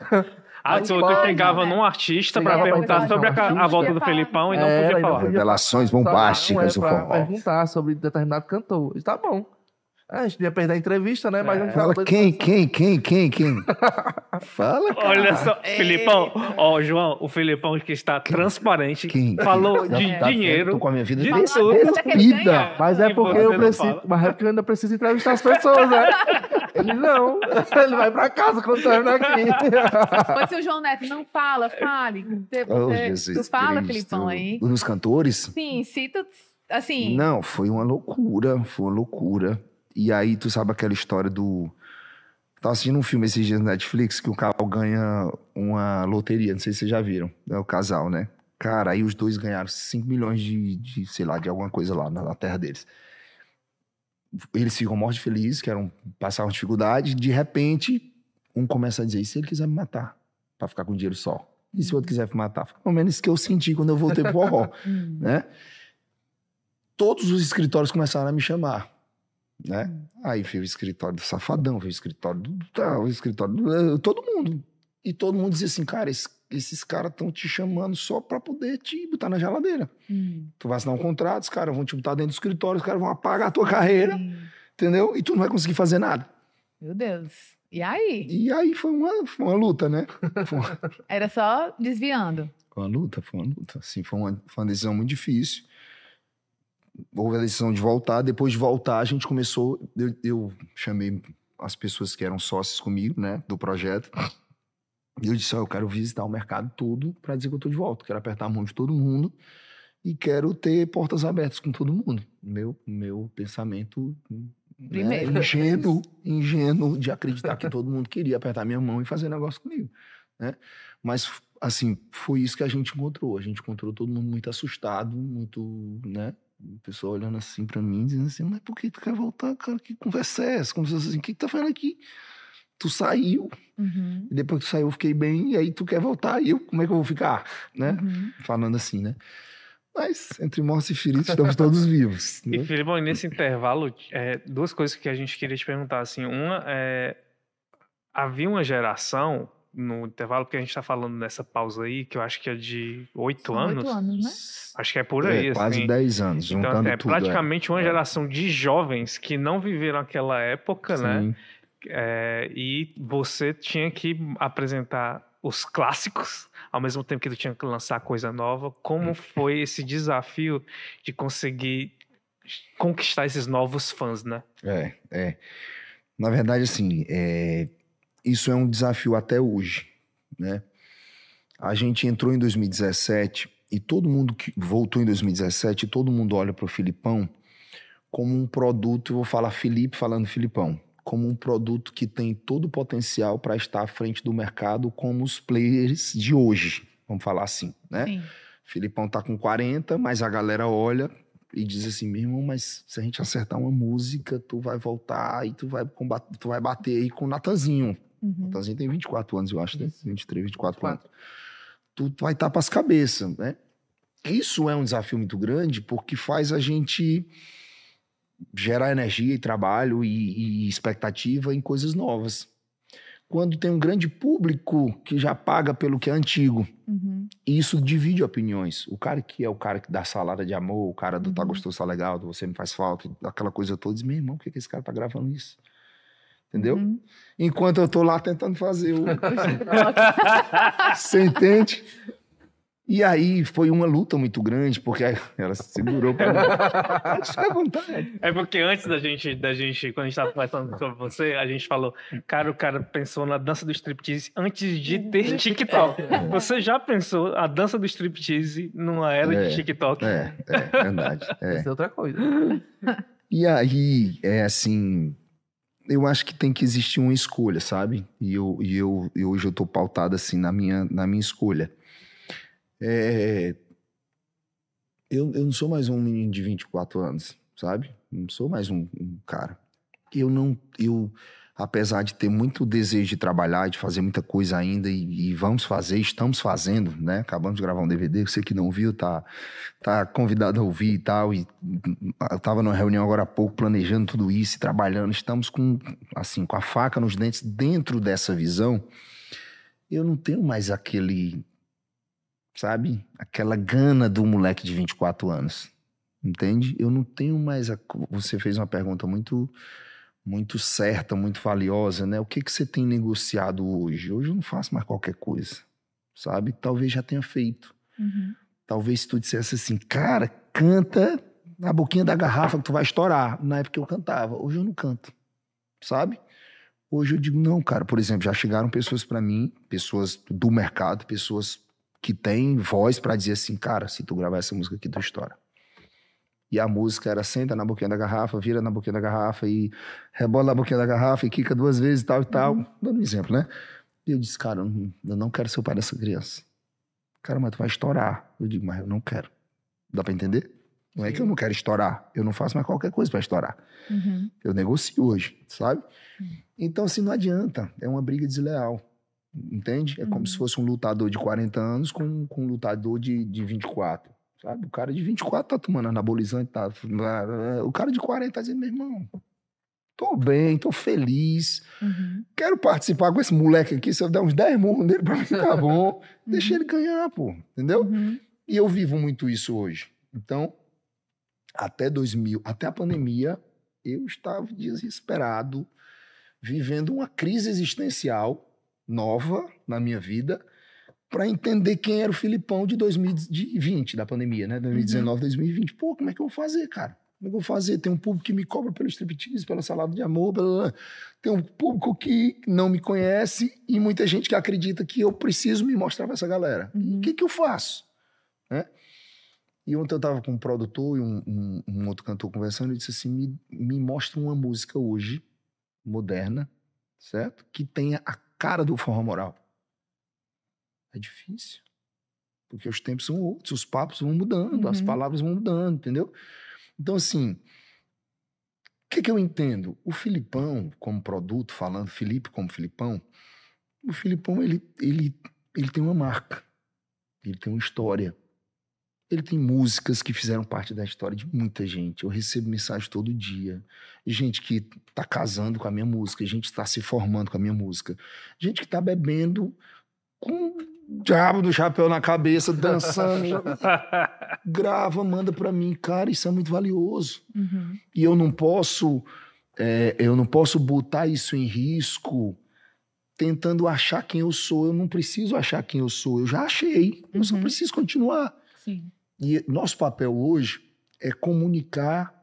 Ah, se outro pegava num artista para perguntar sobre a, a, volta do Felipão e é, não podia falar. Revelações bombásticas é do forró. perguntar sobre determinado cantor. tá bom. É, a gente ia perder a entrevista, né? Mas é. Fala quem, quem, quem, quem, quem? Fala, cara. Olha só, Ei. Filipão. Ó, oh, João, o Filipão que está quem? transparente. Quem? Falou quem? Tá- de tá dinheiro. Tô com a minha vida de vida. É é mas é porque eu preciso. Mas é porque eu ainda preciso entrevistar as pessoas, né? Ele não. Ele vai pra casa quando termina aqui. Mas o João Neto, não fala, fale. Você, oh, Jesus fala, Cristo. Filipão, aí. Dos cantores? Sim, cita. Assim. Não, foi uma loucura. Foi uma loucura e aí tu sabe aquela história do. Tava assistindo um filme esses dias na Netflix que o casal ganha uma loteria, não sei se vocês já viram, é o casal, né? Cara, aí os dois ganharam 5 milhões de, de, sei lá, de alguma coisa lá na, na terra deles. Eles ficam mortos felizes, que eram passar uma dificuldade, de repente, um começa a dizer: e se ele quiser me matar, para ficar com dinheiro só? E se o outro quiser me matar? Pelo menos isso que eu senti quando eu voltei pro horror hum. né? Todos os escritórios começaram a me chamar né? Hum. Aí veio o escritório do Safadão, veio o escritório do tal, tá, o escritório do, eh, todo mundo. E todo mundo dizia assim, cara, esses caras estão te chamando só para poder te botar na geladeira. Hum. Tu vai assinar um contrato, os caras vão te botar dentro do escritório, os caras vão apagar a tua carreira, hum. entendeu? E tu não vai conseguir fazer nada. Meu Deus. E aí? E aí foi uma, foi uma luta, né? Uma... Era só desviando. Foi uma luta, foi uma luta. Assim, foi, uma, foi uma decisão muito difícil houve a decisão de voltar. Depois de voltar, a gente começou. Eu, eu, chamei as pessoas que eram sócios comigo, né, do projeto. E eu disse: oh, eu quero visitar o mercado todo para dizer que eu estou de volta. Quero apertar a mão de todo mundo e quero ter portas abertas com todo mundo. Meu, meu pensamento. Né, Primeiro. Né, ingênuo, ingênuo de acreditar que todo mundo queria apertar minha mão e fazer negócio comigo. Né? Mas assim, foi isso que a gente encontrou. A gente encontrou todo mundo muito assustado, muito, né? O pessoal olhando assim para mim, dizendo assim, mas por que tu quer voltar, cara? Que conversa é essa? Como se assim, o que, que tá fazendo aqui? Tu saiu. Uhum. E depois que tu saiu, eu fiquei bem, e aí tu quer voltar, e eu, como é que eu vou ficar? Né? Uhum. Falando assim, né? Mas entre mortos e feridos estamos todos vivos. Né? E Filimão, nesse intervalo, é, duas coisas que a gente queria te perguntar. Assim, uma é, havia uma geração no intervalo, porque a gente está falando nessa pausa aí, que eu acho que é de oito anos. Oito anos, né? Acho que é por é, aí. É, assim. Quase dez anos. Então, é tudo, é. praticamente é. uma geração de jovens que não viveram aquela época, né? Sim. né? É, e você tinha que apresentar os clássicos, ao mesmo tempo que tu tinha que lançar coisa nova. Como foi esse desafio de conseguir conquistar esses novos fãs, né? É, é. Na verdade, assim, é, isso é um desafio até hoje, né? A gente entrou em 2017 e todo mundo que voltou em 2017, todo mundo olha para o Filipão como um produto, eu vou falar Felipe falando Filipão, como um produto que tem todo o potencial para estar à frente do mercado como os players de hoje, vamos falar assim, né? Sim. Filipão tá com 40, mas a galera olha e diz assim, meu irmão, mas se a gente acertar uma música, tu vai voltar e tu vai, combater, tu vai bater aí com o Natanzinho, Uhum. O Tanzinho tem 24 anos, eu acho, né? 23, 24, 24. anos. Tu, tu vai tapar tá as cabeças, né? Isso é um desafio muito grande porque faz a gente gerar energia e trabalho e, e expectativa em coisas novas quando tem um grande público que já paga pelo que é antigo. Uhum. E isso divide opiniões. O cara que é o cara que dá salada de amor, o cara do tá uhum. tá gostoso, tá legal, do você me faz falta, aquela coisa toda, diz, meu irmão, por que, que esse cara tá gravando isso? Entendeu? Hum. Enquanto eu estou lá tentando fazer o. Você entende? E aí foi uma luta muito grande, porque ela se segurou pra mim. vontade. É porque antes da gente, da gente, quando a gente tava conversando sobre você, a gente falou, cara, o cara pensou na dança do striptease antes de ter é. TikTok. É. Você já pensou a dança do striptease numa era é, de TikTok? É, é verdade. É. é outra coisa. E aí, é assim, eu acho que tem que existir uma escolha, sabe? E, eu, e, eu, e hoje eu tô pautado assim na minha, na minha escolha. É, eu, eu não sou mais um menino de 24 anos, sabe? Não sou mais um, um cara. Eu não. Eu, apesar de ter muito desejo de trabalhar, de fazer muita coisa ainda, e, e, vamos fazer, estamos fazendo, né? Acabamos de gravar um DVD, você que não viu, tá, tá convidado a ouvir e tal. E eu tava numa reunião agora há pouco, planejando tudo isso, trabalhando, estamos com, assim, com a faca nos dentes dentro dessa visão. Eu não tenho mais aquele, sabe, aquela gana do moleque de 24 anos. Entende? Eu não tenho mais. A... Você fez uma pergunta muito muito certa, muito valiosa, né? O que, que você tem negociado hoje? Hoje eu não faço mais qualquer coisa, sabe? Talvez já tenha feito. Uhum. Talvez se tu dissesse assim, cara, canta na boquinha da garrafa que tu vai estourar. Na época eu cantava, hoje eu não canto, sabe? Hoje eu digo, não, cara, por exemplo, já chegaram pessoas para mim, pessoas do mercado, pessoas que têm voz para dizer assim, cara, se tu gravar essa música aqui, tu estoura. E a música era senta na boquinha da garrafa, vira na boquinha da garrafa e rebola na boquinha da garrafa e quica duas vezes e tal e tal. Uhum. Dando um exemplo, né? E eu disse, cara, eu não quero ser o pai dessa criança. Cara, mas tu vai estourar. Eu digo, mas eu não quero. Dá para entender? Não Sim. é que eu não quero estourar. Eu não faço mais qualquer coisa para estourar. Uhum. Eu negocio hoje, sabe? Uhum. Então, assim, não adianta. É uma briga desleal. Entende? É como se uhum. fosse um lutador de 40 anos com, com um lutador de, de 24. Sabe? O cara de 24 tá tomando anabolizante, tá. Ah, ah, o cara de 40 tá dizendo, meu irmão, tô bem, tô feliz. Uhum. Quero participar com esse moleque aqui. Se eu der uns 10 murros nele pra mim, tá bom. Deixa uhum. ele ganhar, pô. Entendeu? Uhum. E eu vivo muito isso hoje. Então, até 2000, até a pandemia, eu estava desesperado, vivendo uma crise existencial nova na minha vida para entender quem era o Filipão de 2020, da pandemia, né? 2019, uhum. 2020. Pô, como é que eu vou fazer, cara? Como é que eu vou fazer? Tem um público que me cobra pelo striptease, pela salada de amor, tem um público que não me conhece e muita gente que acredita que eu preciso me mostrar para essa galera. O uhum. que, que eu faço? Né? E ontem eu estava com um produtor e um, um, um outro cantor conversando e disse assim: me, me mostra uma música hoje, moderna, certo? Que tenha a cara do forró moral. É difícil. Porque os tempos são outros, os papos vão mudando, uhum. as palavras vão mudando, entendeu? Então, assim, o que, que eu entendo? O Filipão, como produto, falando Felipe como Filipão, o Filipão, ele, ele, ele tem uma marca, ele tem uma história. Ele tem músicas que fizeram parte da história de muita gente. Eu recebo mensagem todo dia. Gente que está casando com a minha música, gente que está se formando com a minha música, gente que está bebendo com diabo do chapéu na cabeça, dançando. grava, manda para mim. Cara, isso é muito valioso. Uhum. E eu não posso... É, eu não posso botar isso em risco tentando achar quem eu sou. Eu não preciso achar quem eu sou, eu já achei. Eu só uhum. preciso continuar. Sim. E nosso papel hoje é comunicar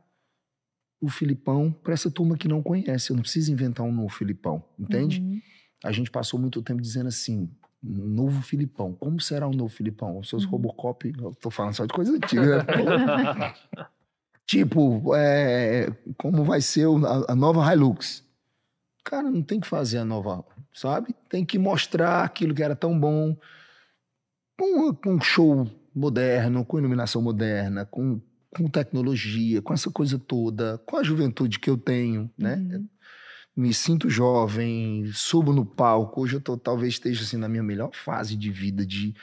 o Filipão para essa turma que não conhece. Eu não preciso inventar um novo Filipão, entende? Uhum. A gente passou muito tempo dizendo assim: Novo Filipão. Como será o novo Filipão? Os seus uhum. Robocop. Eu tô falando só de coisa antiga, né? tipo, é, como vai ser a, a nova Hilux? Cara, não tem que fazer a nova, sabe? Tem que mostrar aquilo que era tão bom. Com, com um show moderno, com iluminação moderna, com, com tecnologia, com essa coisa toda, com a juventude que eu tenho, né? Uhum me sinto jovem, subo no palco. Hoje eu tô, talvez esteja assim, na minha melhor fase de vida, de,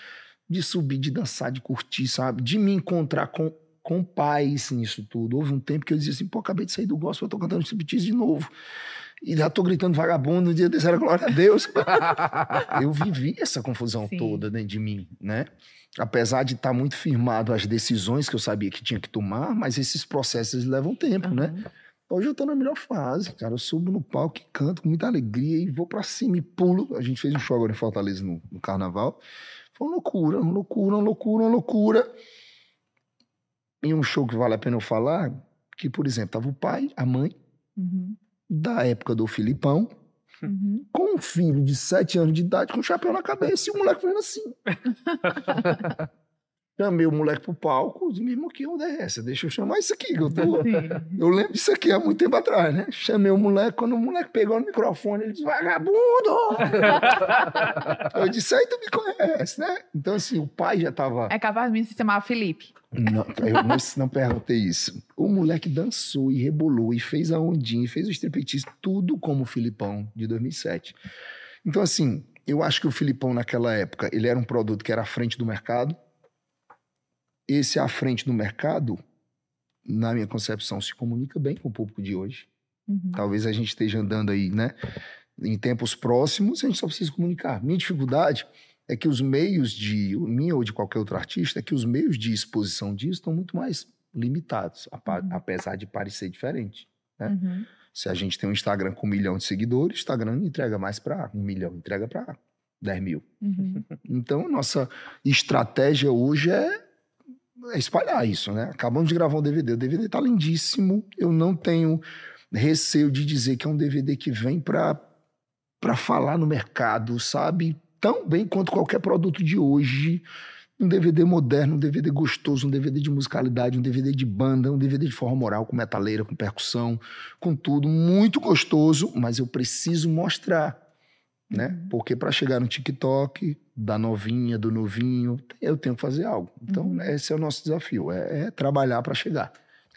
de subir, de dançar, de curtir, sabe? De me encontrar com, com paz nisso tudo. Houve um tempo que eu dizia assim, pô, acabei de sair do gospel, eu tô cantando striptease de novo. E já tô gritando vagabundo, no dia desse era glória a Deus. eu vivi essa confusão Sim. toda dentro de mim, né? Apesar de estar tá muito firmado as decisões que eu sabia que tinha que tomar, mas esses processos levam tempo, uhum. né? Hoje eu tô na melhor fase, cara. Eu subo no palco e canto com muita alegria e vou para cima e pulo. A gente fez um show agora em Fortaleza no, no carnaval. Foi uma loucura, uma loucura, uma loucura, uma loucura. E um show que vale a pena eu falar, que, por exemplo, tava o pai, a mãe, uhum. da época do Filipão, uhum. com um filho de sete anos de idade, com um chapéu na cabeça, e o moleque fazendo assim. Chamei o moleque pro palco, disse, meu que onda é essa? Deixa eu chamar isso aqui, eu, tô... eu lembro disso aqui há muito tempo atrás, né? Chamei o moleque, quando o moleque pegou no microfone, ele disse, vagabundo! eu disse, aí tu me conhece, né? Então, assim, o pai já tava... É capaz de se chamar Felipe. Não, eu não, não perguntei isso. O moleque dançou e rebolou e fez a ondinha, fez o striptease, tudo como o Filipão de 2007. Então, assim, eu acho que o Filipão naquela época, ele era um produto que era à frente do mercado, esse à frente do mercado, na minha concepção, se comunica bem com o público de hoje. Uhum. Talvez a gente esteja andando aí, né? Em tempos próximos, a gente só precisa comunicar. Minha dificuldade é que os meios de minha ou de qualquer outro artista, é que os meios de exposição disso estão muito mais limitados, uhum. apesar de parecer diferente. Né? Uhum. Se a gente tem um Instagram com um milhão de seguidores, o Instagram entrega mais para um milhão, entrega para 10 mil. Uhum. Então, nossa estratégia hoje é é espalhar isso, né? Acabamos de gravar um DVD. O DVD tá lindíssimo. Eu não tenho receio de dizer que é um DVD que vem para para falar no mercado, sabe? Tão bem quanto qualquer produto de hoje. Um DVD moderno, um DVD gostoso, um DVD de musicalidade, um DVD de banda, um DVD de forma moral, com metaleira, com percussão, com tudo. Muito gostoso, mas eu preciso mostrar né? Uhum. Porque para chegar no TikTok, da novinha, do novinho, eu tenho que fazer algo. Então, uhum. esse é o nosso desafio, é, é trabalhar para chegar.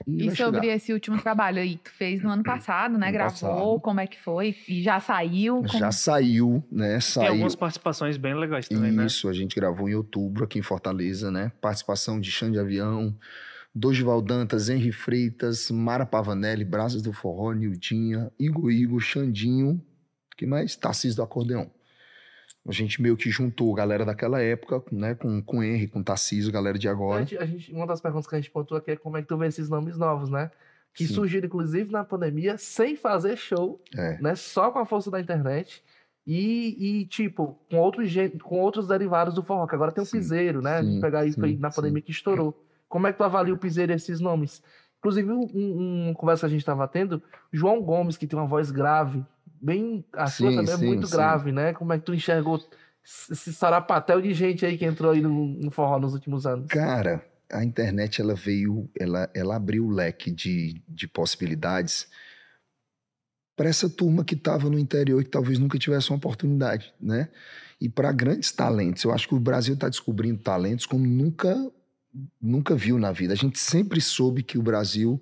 E, e sobre chegar. esse último trabalho aí que tu fez no ano uhum. passado, né? Ano Gravou, passado. como é que foi? E já saiu? Como... Já saiu, né? Saiu. Tem algumas participações bem legais também, Isso, né? Isso, a gente gravou em outubro aqui em Fortaleza, né? Participação de Xande Avião, Dosval Dantas, Henri Freitas, Mara Pavanelli, Brasas do Forró, Nildinha, Igor Igor, Xandinho, que mais né, Tarcísio do Acordeão. A gente meio que juntou a galera daquela época, né, com, com Henry, com Tarcísio, galera de agora. A gente, a gente, uma das perguntas que a gente pontuou aqui é como é que tu vê esses nomes novos, né? Que Sim. surgiram, inclusive, na pandemia, sem fazer show, é. né? Só com a força da internet. E, e, tipo, com outros, com outros derivados do forró, que agora tem o sim, piseiro, né? Sim, pegar isso aí na pandemia que estourou. Como é que tu avalia o piseiro e esses nomes? Inclusive, um, um, uma conversa que a gente estava tendo, João Gomes, que tem uma voz grave, bem. A sua sim, também é muito sim. grave, né? Como é que tu enxergou esse sarapatel de gente aí que entrou aí no, no forró nos últimos anos? Cara, a internet ela veio, ela, ela abriu o leque de, de possibilidades para essa turma que estava no interior e que talvez nunca tivesse uma oportunidade, né? E para grandes talentos. Eu acho que o Brasil está descobrindo talentos como nunca nunca viu na vida. A gente sempre soube que o Brasil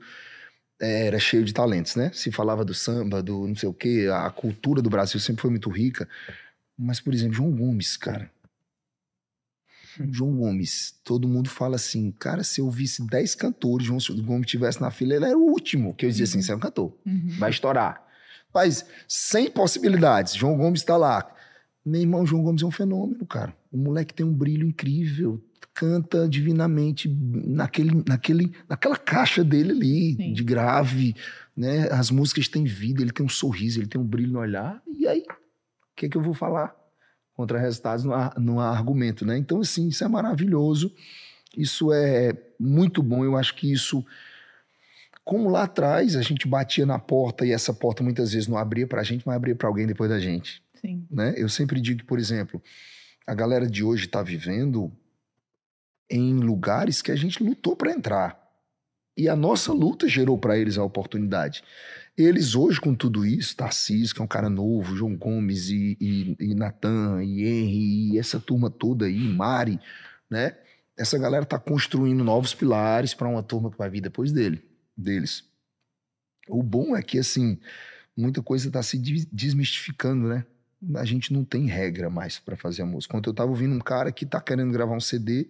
era cheio de talentos, né? Se falava do samba, do não sei o quê, a cultura do Brasil sempre foi muito rica. Mas, por exemplo, João Gomes, cara. Hum. João Gomes, todo mundo fala assim, cara, se eu visse 10 cantores, João Gomes tivesse na fila, ele era o último, que eu dizia assim, uhum. você é um cantor, uhum. vai estourar. Mas sem possibilidades, João Gomes está lá. Meu irmão, João Gomes é um fenômeno, cara. O moleque tem um brilho incrível, canta divinamente naquele, naquele, naquela caixa dele ali, Sim. de grave, né? As músicas têm vida, ele tem um sorriso, ele tem um brilho no olhar. E aí, o que é que eu vou falar? Contra resultados não há, argumento, né? Então, assim, isso é maravilhoso. Isso é muito bom. Eu acho que isso como lá atrás a gente batia na porta e essa porta muitas vezes não abria para a gente, mas abria para alguém depois da gente. Sim. Né? Eu sempre digo que, por exemplo, a galera de hoje está vivendo em lugares que a gente lutou para entrar. E a nossa luta gerou para eles a oportunidade. Eles hoje, com tudo isso, Tarcísio, que é um cara novo, João Gomes e, e, e Natan, e Henry, e essa turma toda aí, Mari, né? Essa galera tá construindo novos pilares para uma turma que vai vir depois dele, deles. O bom é que, assim, muita coisa tá se desmistificando, né? A gente não tem regra mais para fazer a música. Quando eu tava ouvindo um cara que tá querendo gravar um CD,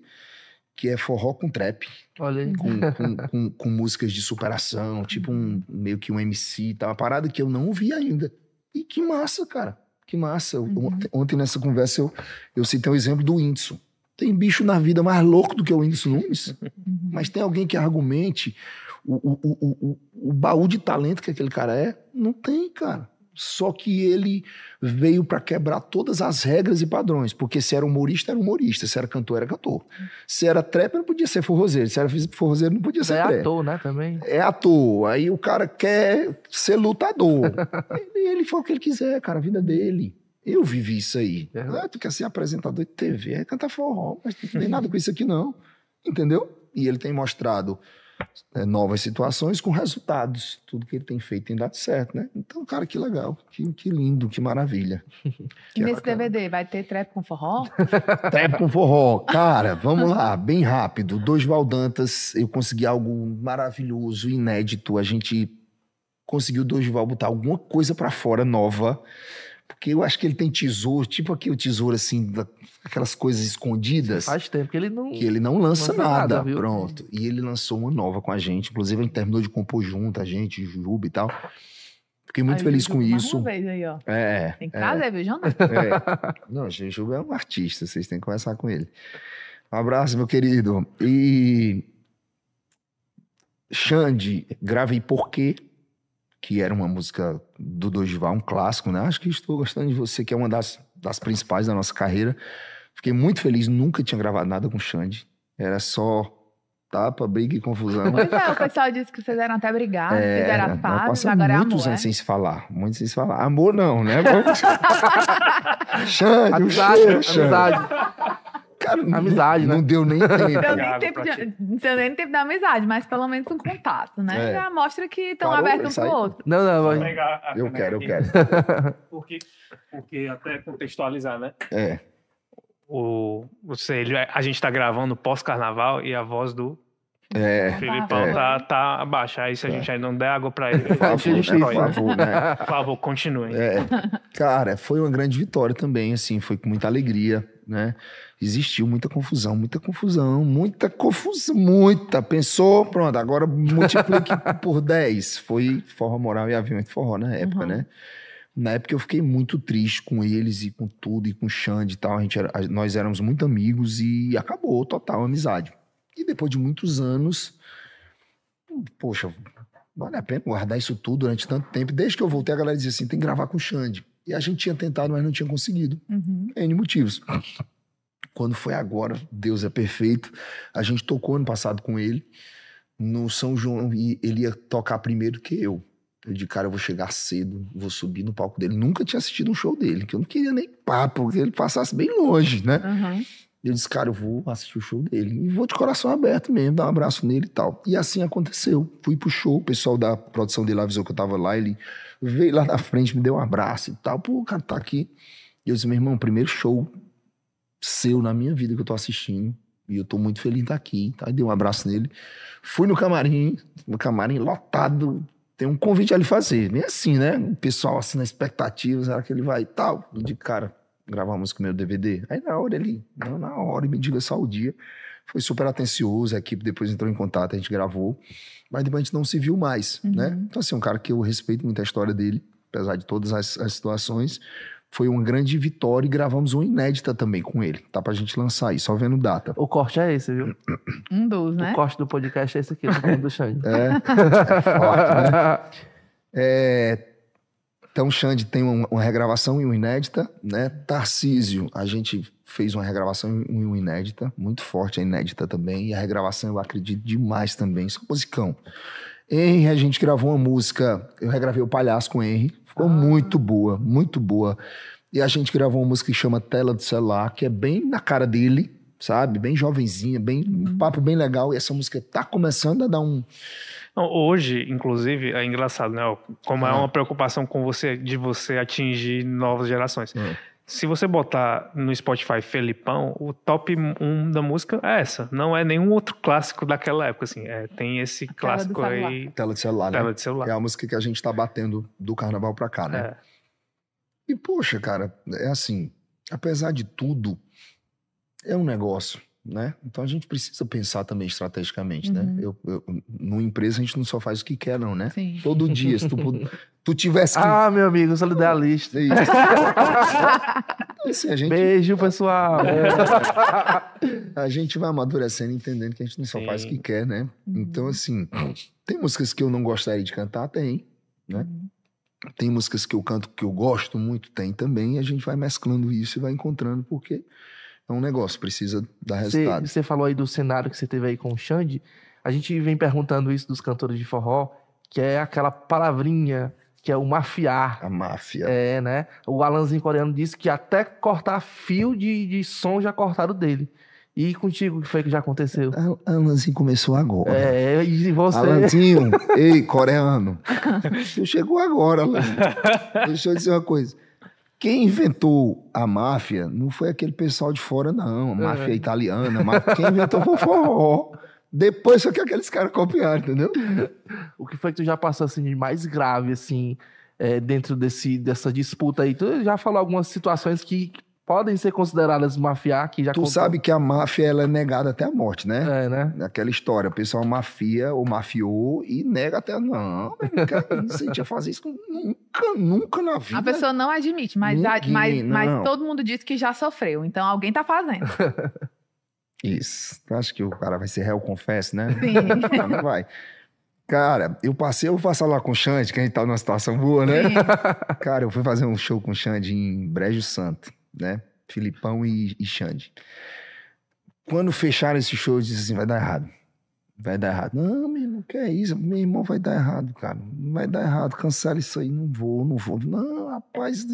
que é forró com trap. Olha aí. Com, com, com, com, músicas de superação, tipo um meio que um MC e tal. Uma parada que eu não ouvi ainda. E que massa, cara. Que massa. Uhum. Ontem, nessa conversa eu, eu citei o exemplo do Whindersson. Tem bicho na vida mais louco do que o Whindersson Nunes, uhum. mas tem alguém que argumente o, o, o, o, o baú de talento que aquele cara é? Não tem, cara. Só que ele veio para quebrar todas as regras e padrões, porque se era humorista, era humorista, se era cantor, era cantor. Se era trap, não podia ser forrozeiro, se era forrozeiro, não podia ser é É ator, né, também? É ator. Aí o cara quer ser lutador. ele, ele foi o que ele quiser, cara, a vida dele. Eu vivi isso aí. É. Ah, tu quer ser apresentador de TV, é cantar forró, mas não tem nada com isso aqui, não. Entendeu? E ele tem mostrado é, novas situações com resultados. Tudo que ele tem feito tem dado certo, né? Então, cara, que legal, que, que lindo, que maravilha. Que e nesse DVD vai ter trap com forró? trap com forró. Cara, vamos lá, bem rápido. Dois Valdantas, eu consegui algo maravilhoso, inédito. A gente conseguiu Dois Val botar alguma coisa para fora nova porque eu acho que ele tem tesouro, tipo aqui o tesouro assim, aquelas coisas escondidas. Faz tempo que ele não. Que ele não lança, lança nada, nada pronto. E ele lançou uma nova com a gente. Inclusive, ele terminou de compor junto, a gente, Juba e tal. Fiquei muito aí, feliz com isso. Uma vez aí, ó. É. é. Em é. casa, é, é né? É. Não, Júlio é um artista, vocês têm que conversar com ele. Um abraço, meu querido. E. Xande, gravei por quê? que era uma música do Dorival, um clássico, né? Acho que estou gostando de você, que é uma das, das principais da nossa carreira. Fiquei muito feliz, nunca tinha gravado nada com o Xande. Era só tapa, briga e confusão. Pois é, o pessoal disse que vocês eram até brigados, é, fizeram a paz, agora é amor, anos sem se falar, muitos sem se falar. Amor não, né? Xande, amizade, o cheiro, amizade. Cara, amizade, não, né? deu nem tempo. Deu nem tempo, de, deu nem tempo da amizade, mas pelo menos um contato, né? É. Já mostra que estão abertos um pro outro. Não, não, mas... Eu quero, eu quero. Porque, porque até contextualizar, né? É. O, o Célio, a gente está gravando pós-carnaval e a voz do é, o Filipão é. tá, tá abaixo. Aí se a é. gente ainda não der água pra ele, a gente né? por favor, né? Por favor, continue. É. Cara, foi uma grande vitória também, assim, foi com muita alegria, né? Existiu muita confusão, muita confusão, muita confusão, muita. Pensou, pronto, agora multiplique por 10. Foi forró moral e avião de forró na época, uhum. né? Na época eu fiquei muito triste com eles e com tudo, e com o Xande e tal. A gente era, nós éramos muito amigos e acabou total amizade. E depois de muitos anos, poxa, vale a pena guardar isso tudo durante tanto tempo. Desde que eu voltei, a galera dizia assim: tem que gravar com o Xande. E a gente tinha tentado, mas não tinha conseguido. Uhum. N motivos. Quando foi agora, Deus é perfeito. A gente tocou ano passado com ele no São João e ele ia tocar primeiro que eu. Eu de cara, eu vou chegar cedo, vou subir no palco dele. Nunca tinha assistido um show dele, que eu não queria nem papo, que ele passasse bem longe, né? Uhum. Eu disse, cara, eu vou assistir o show dele. E vou de coração aberto mesmo, dar um abraço nele e tal. E assim aconteceu. Fui pro show, o pessoal da produção dele avisou que eu tava lá. Ele veio lá na frente, me deu um abraço e tal. Pô, o cara tá aqui. E eu disse, meu irmão, primeiro show seu na minha vida que eu tô assistindo. E eu tô muito feliz de estar aqui. Tá? E dei um abraço nele. Fui no camarim, no camarim lotado. Tem um convite a ele fazer. nem assim, né? O pessoal assim na expectativa, será que ele vai e tal? de cara, gravar música no meu DVD? Aí na hora ele, na hora, me diga só o dia. Foi super atencioso, a equipe depois entrou em contato, a gente gravou, mas depois a gente não se viu mais, né? uhum. né? Então, assim, um cara que eu respeito muito a história dele, apesar de todas as, as situações, foi uma grande vitória e gravamos uma inédita também com ele. Tá pra gente lançar aí, só vendo data. O corte é esse, viu? Um dos, né? O corte do podcast é esse aqui, do Xande. É. é, forte, né? é então, Xande tem uma, uma regravação e uma inédita, né? Tarcísio, a gente fez uma regravação e uma inédita, muito forte a inédita também, e a regravação eu acredito demais também, isso é um musicão. Henry, a gente gravou uma música, eu regravei o Palhaço com o Henry, ficou ah. muito boa, muito boa. E a gente gravou uma música que chama Tela do Celular, que é bem na cara dele, sabe? Bem jovenzinha, bem, um uhum. papo bem legal. E essa música tá começando a dar um. Não, hoje, inclusive, é engraçado, né? Como é, é uma preocupação com você de você atingir novas gerações. É. Se você botar no Spotify Felipão, o top 1 da música é essa. Não é nenhum outro clássico daquela época, assim. É, tem esse a clássico tela aí. Tela de celular, né? Tela de celular. É a música que a gente tá batendo do carnaval pra cá, né? É. E, poxa, cara, é assim. Apesar de tudo, é um negócio, né? Então a gente precisa pensar também estrategicamente, né? uhum. né? Eu, eu, numa empresa a gente não só faz o que quer, não, né? Sim. Todo dia, se tu, tu tivesse. Que... Ah, meu amigo, solidarista. É isso. Então, assim, gente... Beijo, pessoal. É. a gente vai amadurecendo entendendo que a gente não só Sim. faz o que quer, né? Uhum. Então, assim, tem músicas que eu não gostaria de cantar, tem, né? Uhum. Tem músicas que eu canto que eu gosto muito, tem também, e a gente vai mesclando isso e vai encontrando, porque quê? é um negócio, precisa dar resultado. Você, você falou aí do cenário que você teve aí com o Xande. A gente vem perguntando isso dos cantores de forró, que é aquela palavrinha que é o mafiar. A máfia. É, né? O Alanzinho coreano disse que até cortar fio de, de som já cortaram dele. E contigo, o que foi que já aconteceu? É, Alanzinho começou agora. É, e você... Alanzinho, ei, coreano. chegou agora, Alanzinho. Deixa eu dizer uma coisa. Quem inventou a máfia não foi aquele pessoal de fora, não. A máfia uhum. italiana. A máfia, quem inventou foi o forró. Depois só que aqueles caras copiaram, entendeu? O que foi que tu já passou assim de mais grave, assim, é, dentro desse, dessa disputa aí? Tu já falou algumas situações que podem ser consideradas máfia que já Tu contou... sabe que a máfia ela é negada até a morte, né? É, né? Aquela história, o pessoal mafia ou mafiou e nega até não, você tinha fazer isso nunca, nunca na vida. A pessoa não admite, mas Ninguém, mas, não. mas todo mundo diz que já sofreu, então alguém tá fazendo. Isso. Acho que o cara vai ser réu, confesso, né? Sim. Não, não vai. Cara, eu passei, eu passar lá com o Xande, que a gente tá numa situação boa, né? Sim. Cara, eu fui fazer um show com o Xande em Brejo Santo né? Filipão e, e Xande. Quando fecharam esse show, eu disse assim: vai dar errado. Vai dar errado. Não, meu irmão, que é isso? Meu irmão vai dar errado, cara. Vai dar errado. Cancela isso aí. Não vou, não vou. Não, rapaz.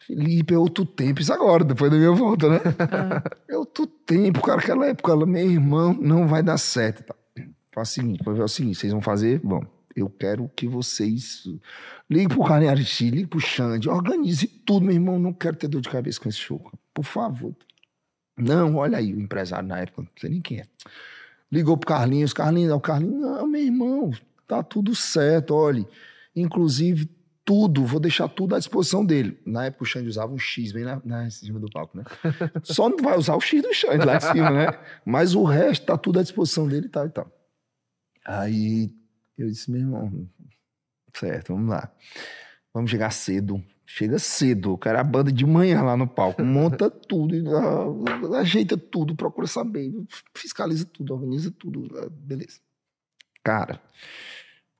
Felipe, é outro tempo. Isso agora, depois da minha volta, né? é, é outro tempo, cara. Aquela época, ela, meu irmão, não vai dar certo. Tá? Faz o seguinte: foi o seguinte, vocês vão fazer? Vamos. Eu quero que vocês liguem pro Carlinhos, X, liguem pro Xande, organize tudo, meu irmão. Não quero ter dor de cabeça com esse show, por favor. Não, olha aí, o empresário na época, não sei nem quem é. Ligou pro Carlinhos, Carlinhos, é o Carlinhos, não, meu irmão, tá tudo certo, olhe. Inclusive, tudo, vou deixar tudo à disposição dele. Na época o Xande usava um X bem na, na em cima do palco, né? Só não vai usar o X do Xande lá em cima, né? Mas o resto tá tudo à disposição dele e tal e tal. Aí eu disse, meu irmão, certo, vamos lá. Vamos chegar cedo. Chega cedo, o cara a banda de manhã lá no palco, monta tudo, ajeita tudo, procura saber, fiscaliza tudo, organiza tudo, ah, beleza. Cara,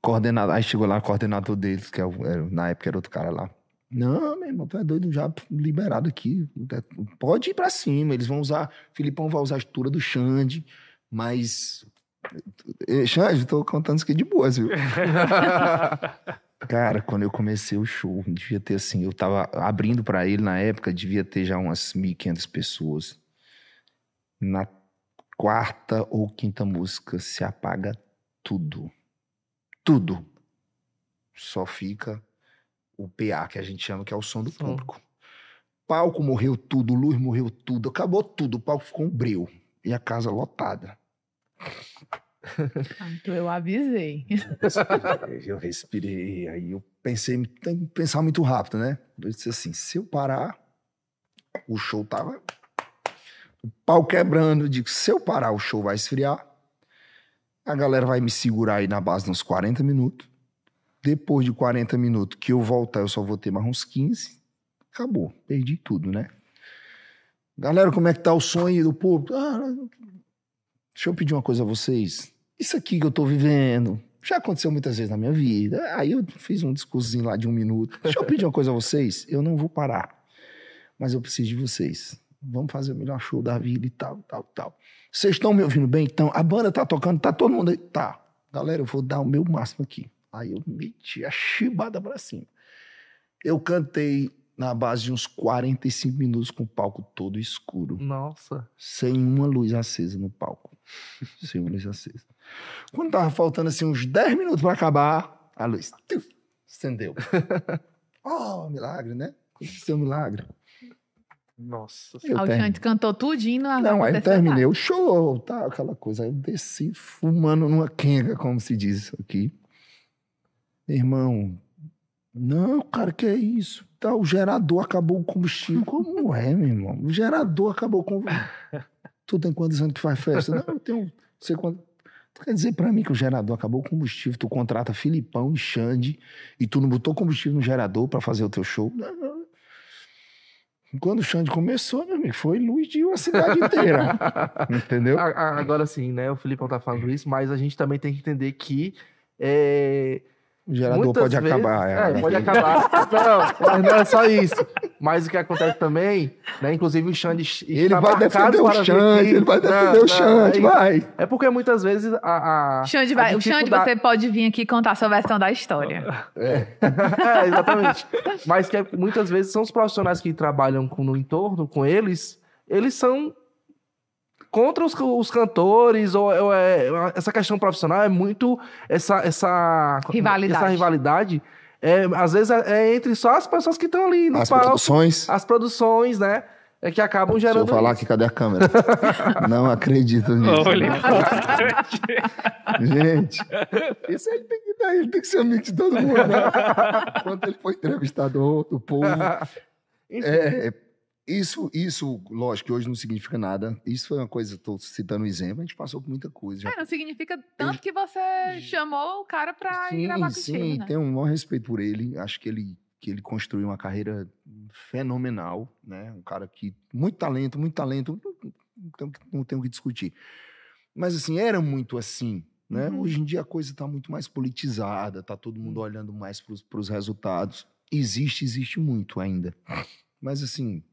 coordenador, aí chegou lá o coordenador deles, que é era, na época era outro cara lá. Não, meu irmão, tu é doido, já liberado aqui. Né, pode ir pra cima, eles vão usar. Filipão vai usar a estrutura do Xande, mas Xande, ah, tô contando isso aqui de boas, viu? Cara, quando eu comecei o show, devia ter assim, eu tava abrindo para ele na época, devia ter já umas 1.500 pessoas. Na quarta ou quinta música se apaga tudo. Tudo. Só fica o PA, que a gente chama que é o som do som. público. Palco morreu tudo, luz morreu tudo, acabou tudo, o palco ficou um breu e a casa lotada. Então eu avisei. Eu respirei, aí eu pensei, tem que pensar muito rápido, né? Eu disse assim, se eu parar, o show tava o pau quebrando, eu digo, se eu parar, o show vai esfriar. A galera vai me segurar aí na base uns 40 minutos. Depois de 40 minutos que eu voltar, eu só vou ter mais uns 15. Acabou, perdi tudo, né? Galera, como é que tá o sonho do povo? Ah, Deixa eu pedir uma coisa a vocês. Isso aqui que eu tô vivendo já aconteceu muitas vezes na minha vida. Aí eu fiz um discursozinho lá de um minuto. Deixa eu pedir uma coisa a vocês. Eu não vou parar, mas eu preciso de vocês. Vamos fazer o melhor show da vida e tal, tal, tal. Vocês estão me ouvindo bem? Então, a banda tá tocando, tá todo mundo aí. Tá. Galera, eu vou dar o meu máximo aqui. Aí eu meti a chibada pra cima. Eu cantei na base de uns 45 minutos com o palco todo escuro. Nossa. Sem uma luz acesa no palco. luz acesa. Quando tava faltando assim uns 10 minutos para acabar, a luz acendeu. oh, milagre, né? Aconteceu um milagre. Nossa. A gente o Chante cantou tudinho. Não, não aí eu terminei o show, tá, aquela coisa. Aí eu desci fumando numa quenga, como se diz aqui. Irmão, não, cara, que é isso? Tá, o gerador acabou o combustível. Como é, meu irmão? O gerador acabou o combustível. Tu tem quantos anos que faz festa? Não, eu tenho. Sei quanto. Tu quer dizer para mim que o gerador acabou o combustível, tu contrata Filipão e Xande e tu não botou combustível no gerador para fazer o teu show? Não, não. Quando o Xande começou, meu amigo, foi luz de uma cidade inteira. entendeu? Agora sim, né? O Filipão tá falando isso, mas a gente também tem que entender que. É o gerador Muitas pode vezes, acabar. É, é pode acabar. Não, mas não é só isso. Mas o que acontece também, né? Inclusive o Xande. Ele vai defender o Xande, ele vai defender não, o Xande, é vai. É porque muitas vezes a. a Xande vai, a dificuldade... O Xande, você pode vir aqui contar a sua versão da história. É, é exatamente. Mas que é, muitas vezes são os profissionais que trabalham com, no entorno, com eles, eles são contra os, os cantores, ou, é, ou é, essa questão profissional é muito essa, essa rivalidade. Essa rivalidade é, às vezes é, é, entre só as pessoas que estão ali no As palco, produções. As produções, né? É que acabam gerando. Deixa eu falar isso. aqui, cadê a câmera? não acredito nisso. Olha. Gente, isso ele tem que dar, ele tem que ser amigo de todo mundo. Né? Quando ele foi entrevistado, do povo. Enfim. É, isso, isso, lógico que hoje não significa nada. Isso foi uma coisa, estou citando um exemplo, a gente passou por muita coisa. Já. É, não significa tanto eu... que você chamou o cara pra sim, ir gravar com Sim, sim, né? tenho um maior respeito por ele. Acho que ele, que ele construiu uma carreira fenomenal, né? Um cara que, muito talento, muito talento, não tenho, não tenho o que discutir. Mas assim, era muito assim, né? Uhum. Hoje em dia a coisa está muito mais politizada, está todo mundo olhando mais para os resultados. Existe, existe muito ainda. Mas assim,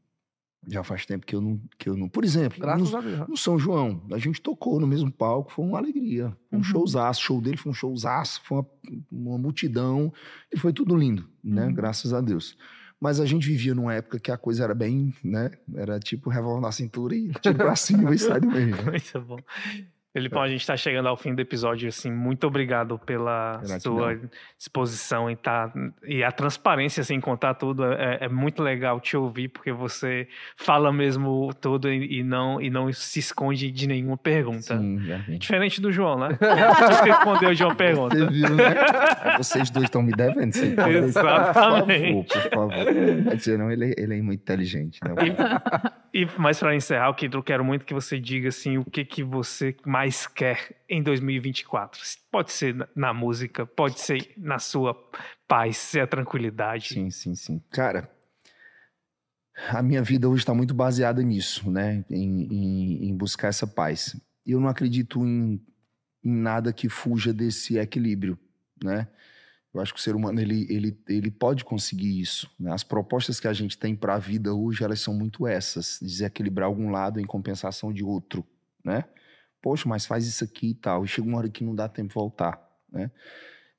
já faz tempo que eu não. Que eu não por exemplo, no, né? no São João, a gente tocou no mesmo palco, foi uma alegria. um uhum. showzaço. O show dele foi um showzaço, foi uma, uma multidão. E foi tudo lindo, né? Uhum. Graças a Deus. Mas a gente vivia numa época que a coisa era bem, né? Era tipo revólver na cintura e tiro pra cima e sai do meio. Né? Muito bom. Felipão, é. a gente está chegando ao fim do episódio, assim, muito obrigado pela sua disposição e, tá, e a transparência, assim, contar tudo, é, é, muito legal te ouvir, porque você fala mesmo tudo e, e não, e não se esconde de nenhuma pergunta. Sim, é Diferente do João, né? Você respondeu de uma pergunta. Você viu, né? Vocês dois estão me devendo, sim. Tá Exatamente. Por favor, por favor. Não, ele, é, ele é muito inteligente, né? E, e, mas para encerrar, eu quero muito que você diga, assim, o que que você mais mais quer em 2024? Pode ser na música, pode ser na sua paz ser a é tranquilidade. Sim, sim, sim. Cara, a minha vida hoje está muito baseada nisso, né? Em, em, em, buscar essa paz. Eu não acredito em, em nada que fuja desse equilíbrio, né? Eu acho que o ser humano ele, ele, ele pode conseguir isso. Né? As propostas que a gente tem para a vida hoje elas são muito essas, desequilibrar algum lado em compensação de outro, né? poxa, mas faz isso aqui e tal. E chega uma hora que não dá tempo de voltar, né?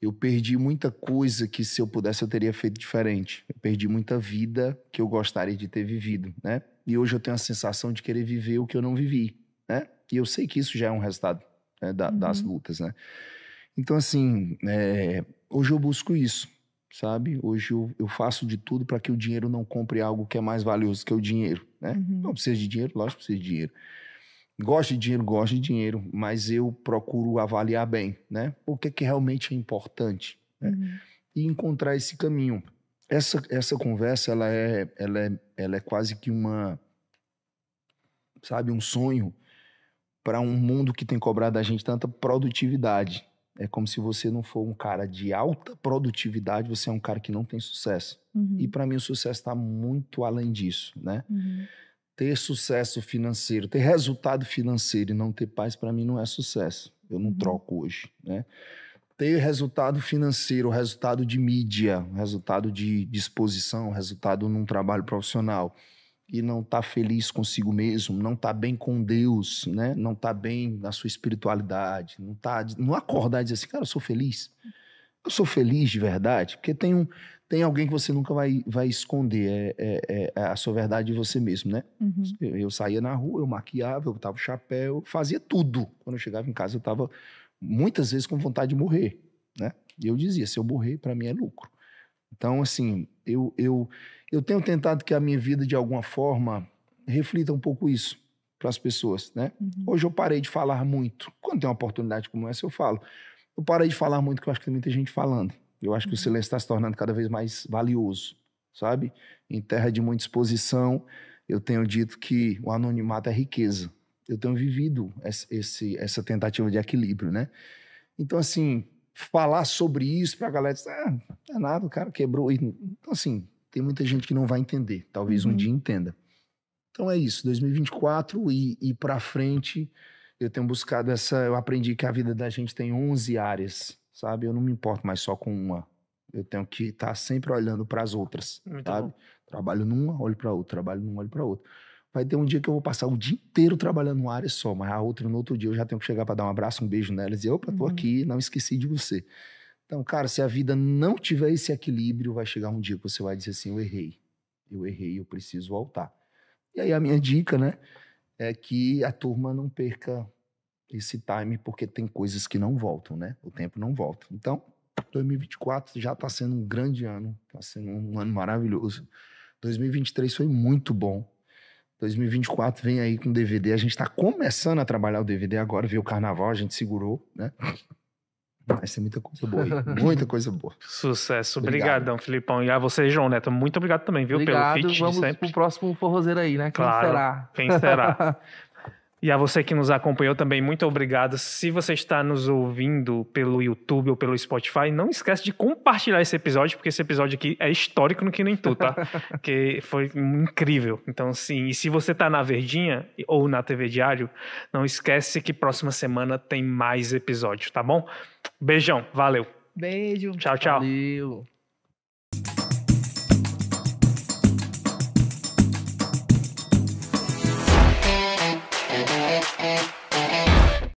Eu perdi muita coisa que se eu pudesse eu teria feito diferente. Eu perdi muita vida que eu gostaria de ter vivido, né? E hoje eu tenho a sensação de querer viver o que eu não vivi, né? E eu sei que isso já é um resultado né, da, uhum. das lutas, né? Então, assim, é, hoje eu busco isso, sabe? Hoje eu, eu faço de tudo para que o dinheiro não compre algo que é mais valioso que o dinheiro, né? Uhum. Não precisa de dinheiro, lógico que precisa de dinheiro Gosto de dinheiro, gosto de dinheiro, mas eu procuro avaliar bem, né? O que, é que realmente é importante né? uhum. e encontrar esse caminho. Essa, essa conversa ela é, ela é, ela é quase que uma, sabe, um sonho para um mundo que tem cobrado da gente tanta produtividade. É como se você não for um cara de alta produtividade, você é um cara que não tem sucesso. Uhum. E para mim o sucesso está muito além disso, né? Uhum ter sucesso financeiro, ter resultado financeiro e não ter paz, para mim, não é sucesso. Eu não uhum. troco hoje, né? Ter resultado financeiro, resultado de mídia, resultado de disposição, resultado num trabalho profissional e não tá feliz consigo mesmo, não tá bem com Deus, né? Não tá bem na sua espiritualidade, não tá, não acordar e dizer assim, cara, eu sou feliz. Eu sou feliz de verdade, porque tem, um, tem alguém que você nunca vai, vai esconder é, é, é, é a sua verdade de você mesmo, né? Uhum. Eu, eu, saía na rua, eu maquiava, eu botava o chapéu, fazia tudo. Quando eu chegava em casa, eu estava muitas vezes com vontade de morrer, né? E eu dizia, se eu morrer, para mim é lucro. Então, assim, eu, eu, eu tenho tentado que a minha vida, de alguma forma, reflita um pouco isso para as pessoas, né? Uhum. Hoje eu parei de falar muito. Quando tem uma oportunidade como essa, eu falo. Eu parei de falar muito, que eu acho que tem muita gente falando. Eu acho que o uhum. silêncio está se tornando cada vez mais valioso, sabe? Em terra de muita exposição, eu tenho dito que o anonimato é riqueza. Eu tenho vivido esse, essa tentativa de equilíbrio, né? Então, assim, falar sobre isso para a galera, dizer, ah, não é nada, o cara quebrou. Então, assim, tem muita gente que não vai entender. Talvez uhum. um dia entenda. Então é isso, 2024 e, e para frente eu tenho buscado essa. Eu aprendi que a vida da gente tem 11 áreas, sabe? Eu não me importo mais só com uma. Eu tenho que estar tá sempre olhando para as outras, Muito sabe? Bom. Trabalho numa, olho para outra, trabalho numa, olho para outra. Vai ter um dia que eu vou passar o dia inteiro trabalhando numa área só, mas a outra no outro dia eu já tenho que chegar para dar um abraço, um beijo nela e opa, uhum. aqui, não esqueci de você. Então, cara, se a vida não tiver esse equilíbrio, vai chegar um dia que você vai dizer assim, eu errei. Eu errei, eu preciso voltar. E aí a minha dica, né? é que a turma não perca esse time, porque tem coisas que não voltam, né? O tempo não volta. Então, 2024 já está sendo um grande ano, está sendo um ano maravilhoso. 2023 foi muito bom. 2024 vem aí com DVD. A gente está começando a trabalhar o DVD agora, veio o carnaval, a gente segurou, né? Mas tem muita coisa boa aí. Muita coisa boa. Sucesso. Obrigadão, Filipão. E a você, João Neto, muito obrigado também, viu? Obrigado. Pelo fit Vamos sempre. pro próximo forrozeiro aí, né? Quem claro. será? Quem será? E a você que nos acompanhou também, muito obrigado. Se você está nos ouvindo pelo YouTube ou pelo Spotify, não esquece de compartilhar esse episódio, porque esse episódio aqui é histórico no Que Nem Tu, tá? que foi incrível. Então, sim, e se você está na Verdinha ou na TV Diário, não esquece que próxima semana tem mais episódio, tá bom? Beijão, valeu. Beijo. Tchau, tchau. Valeu.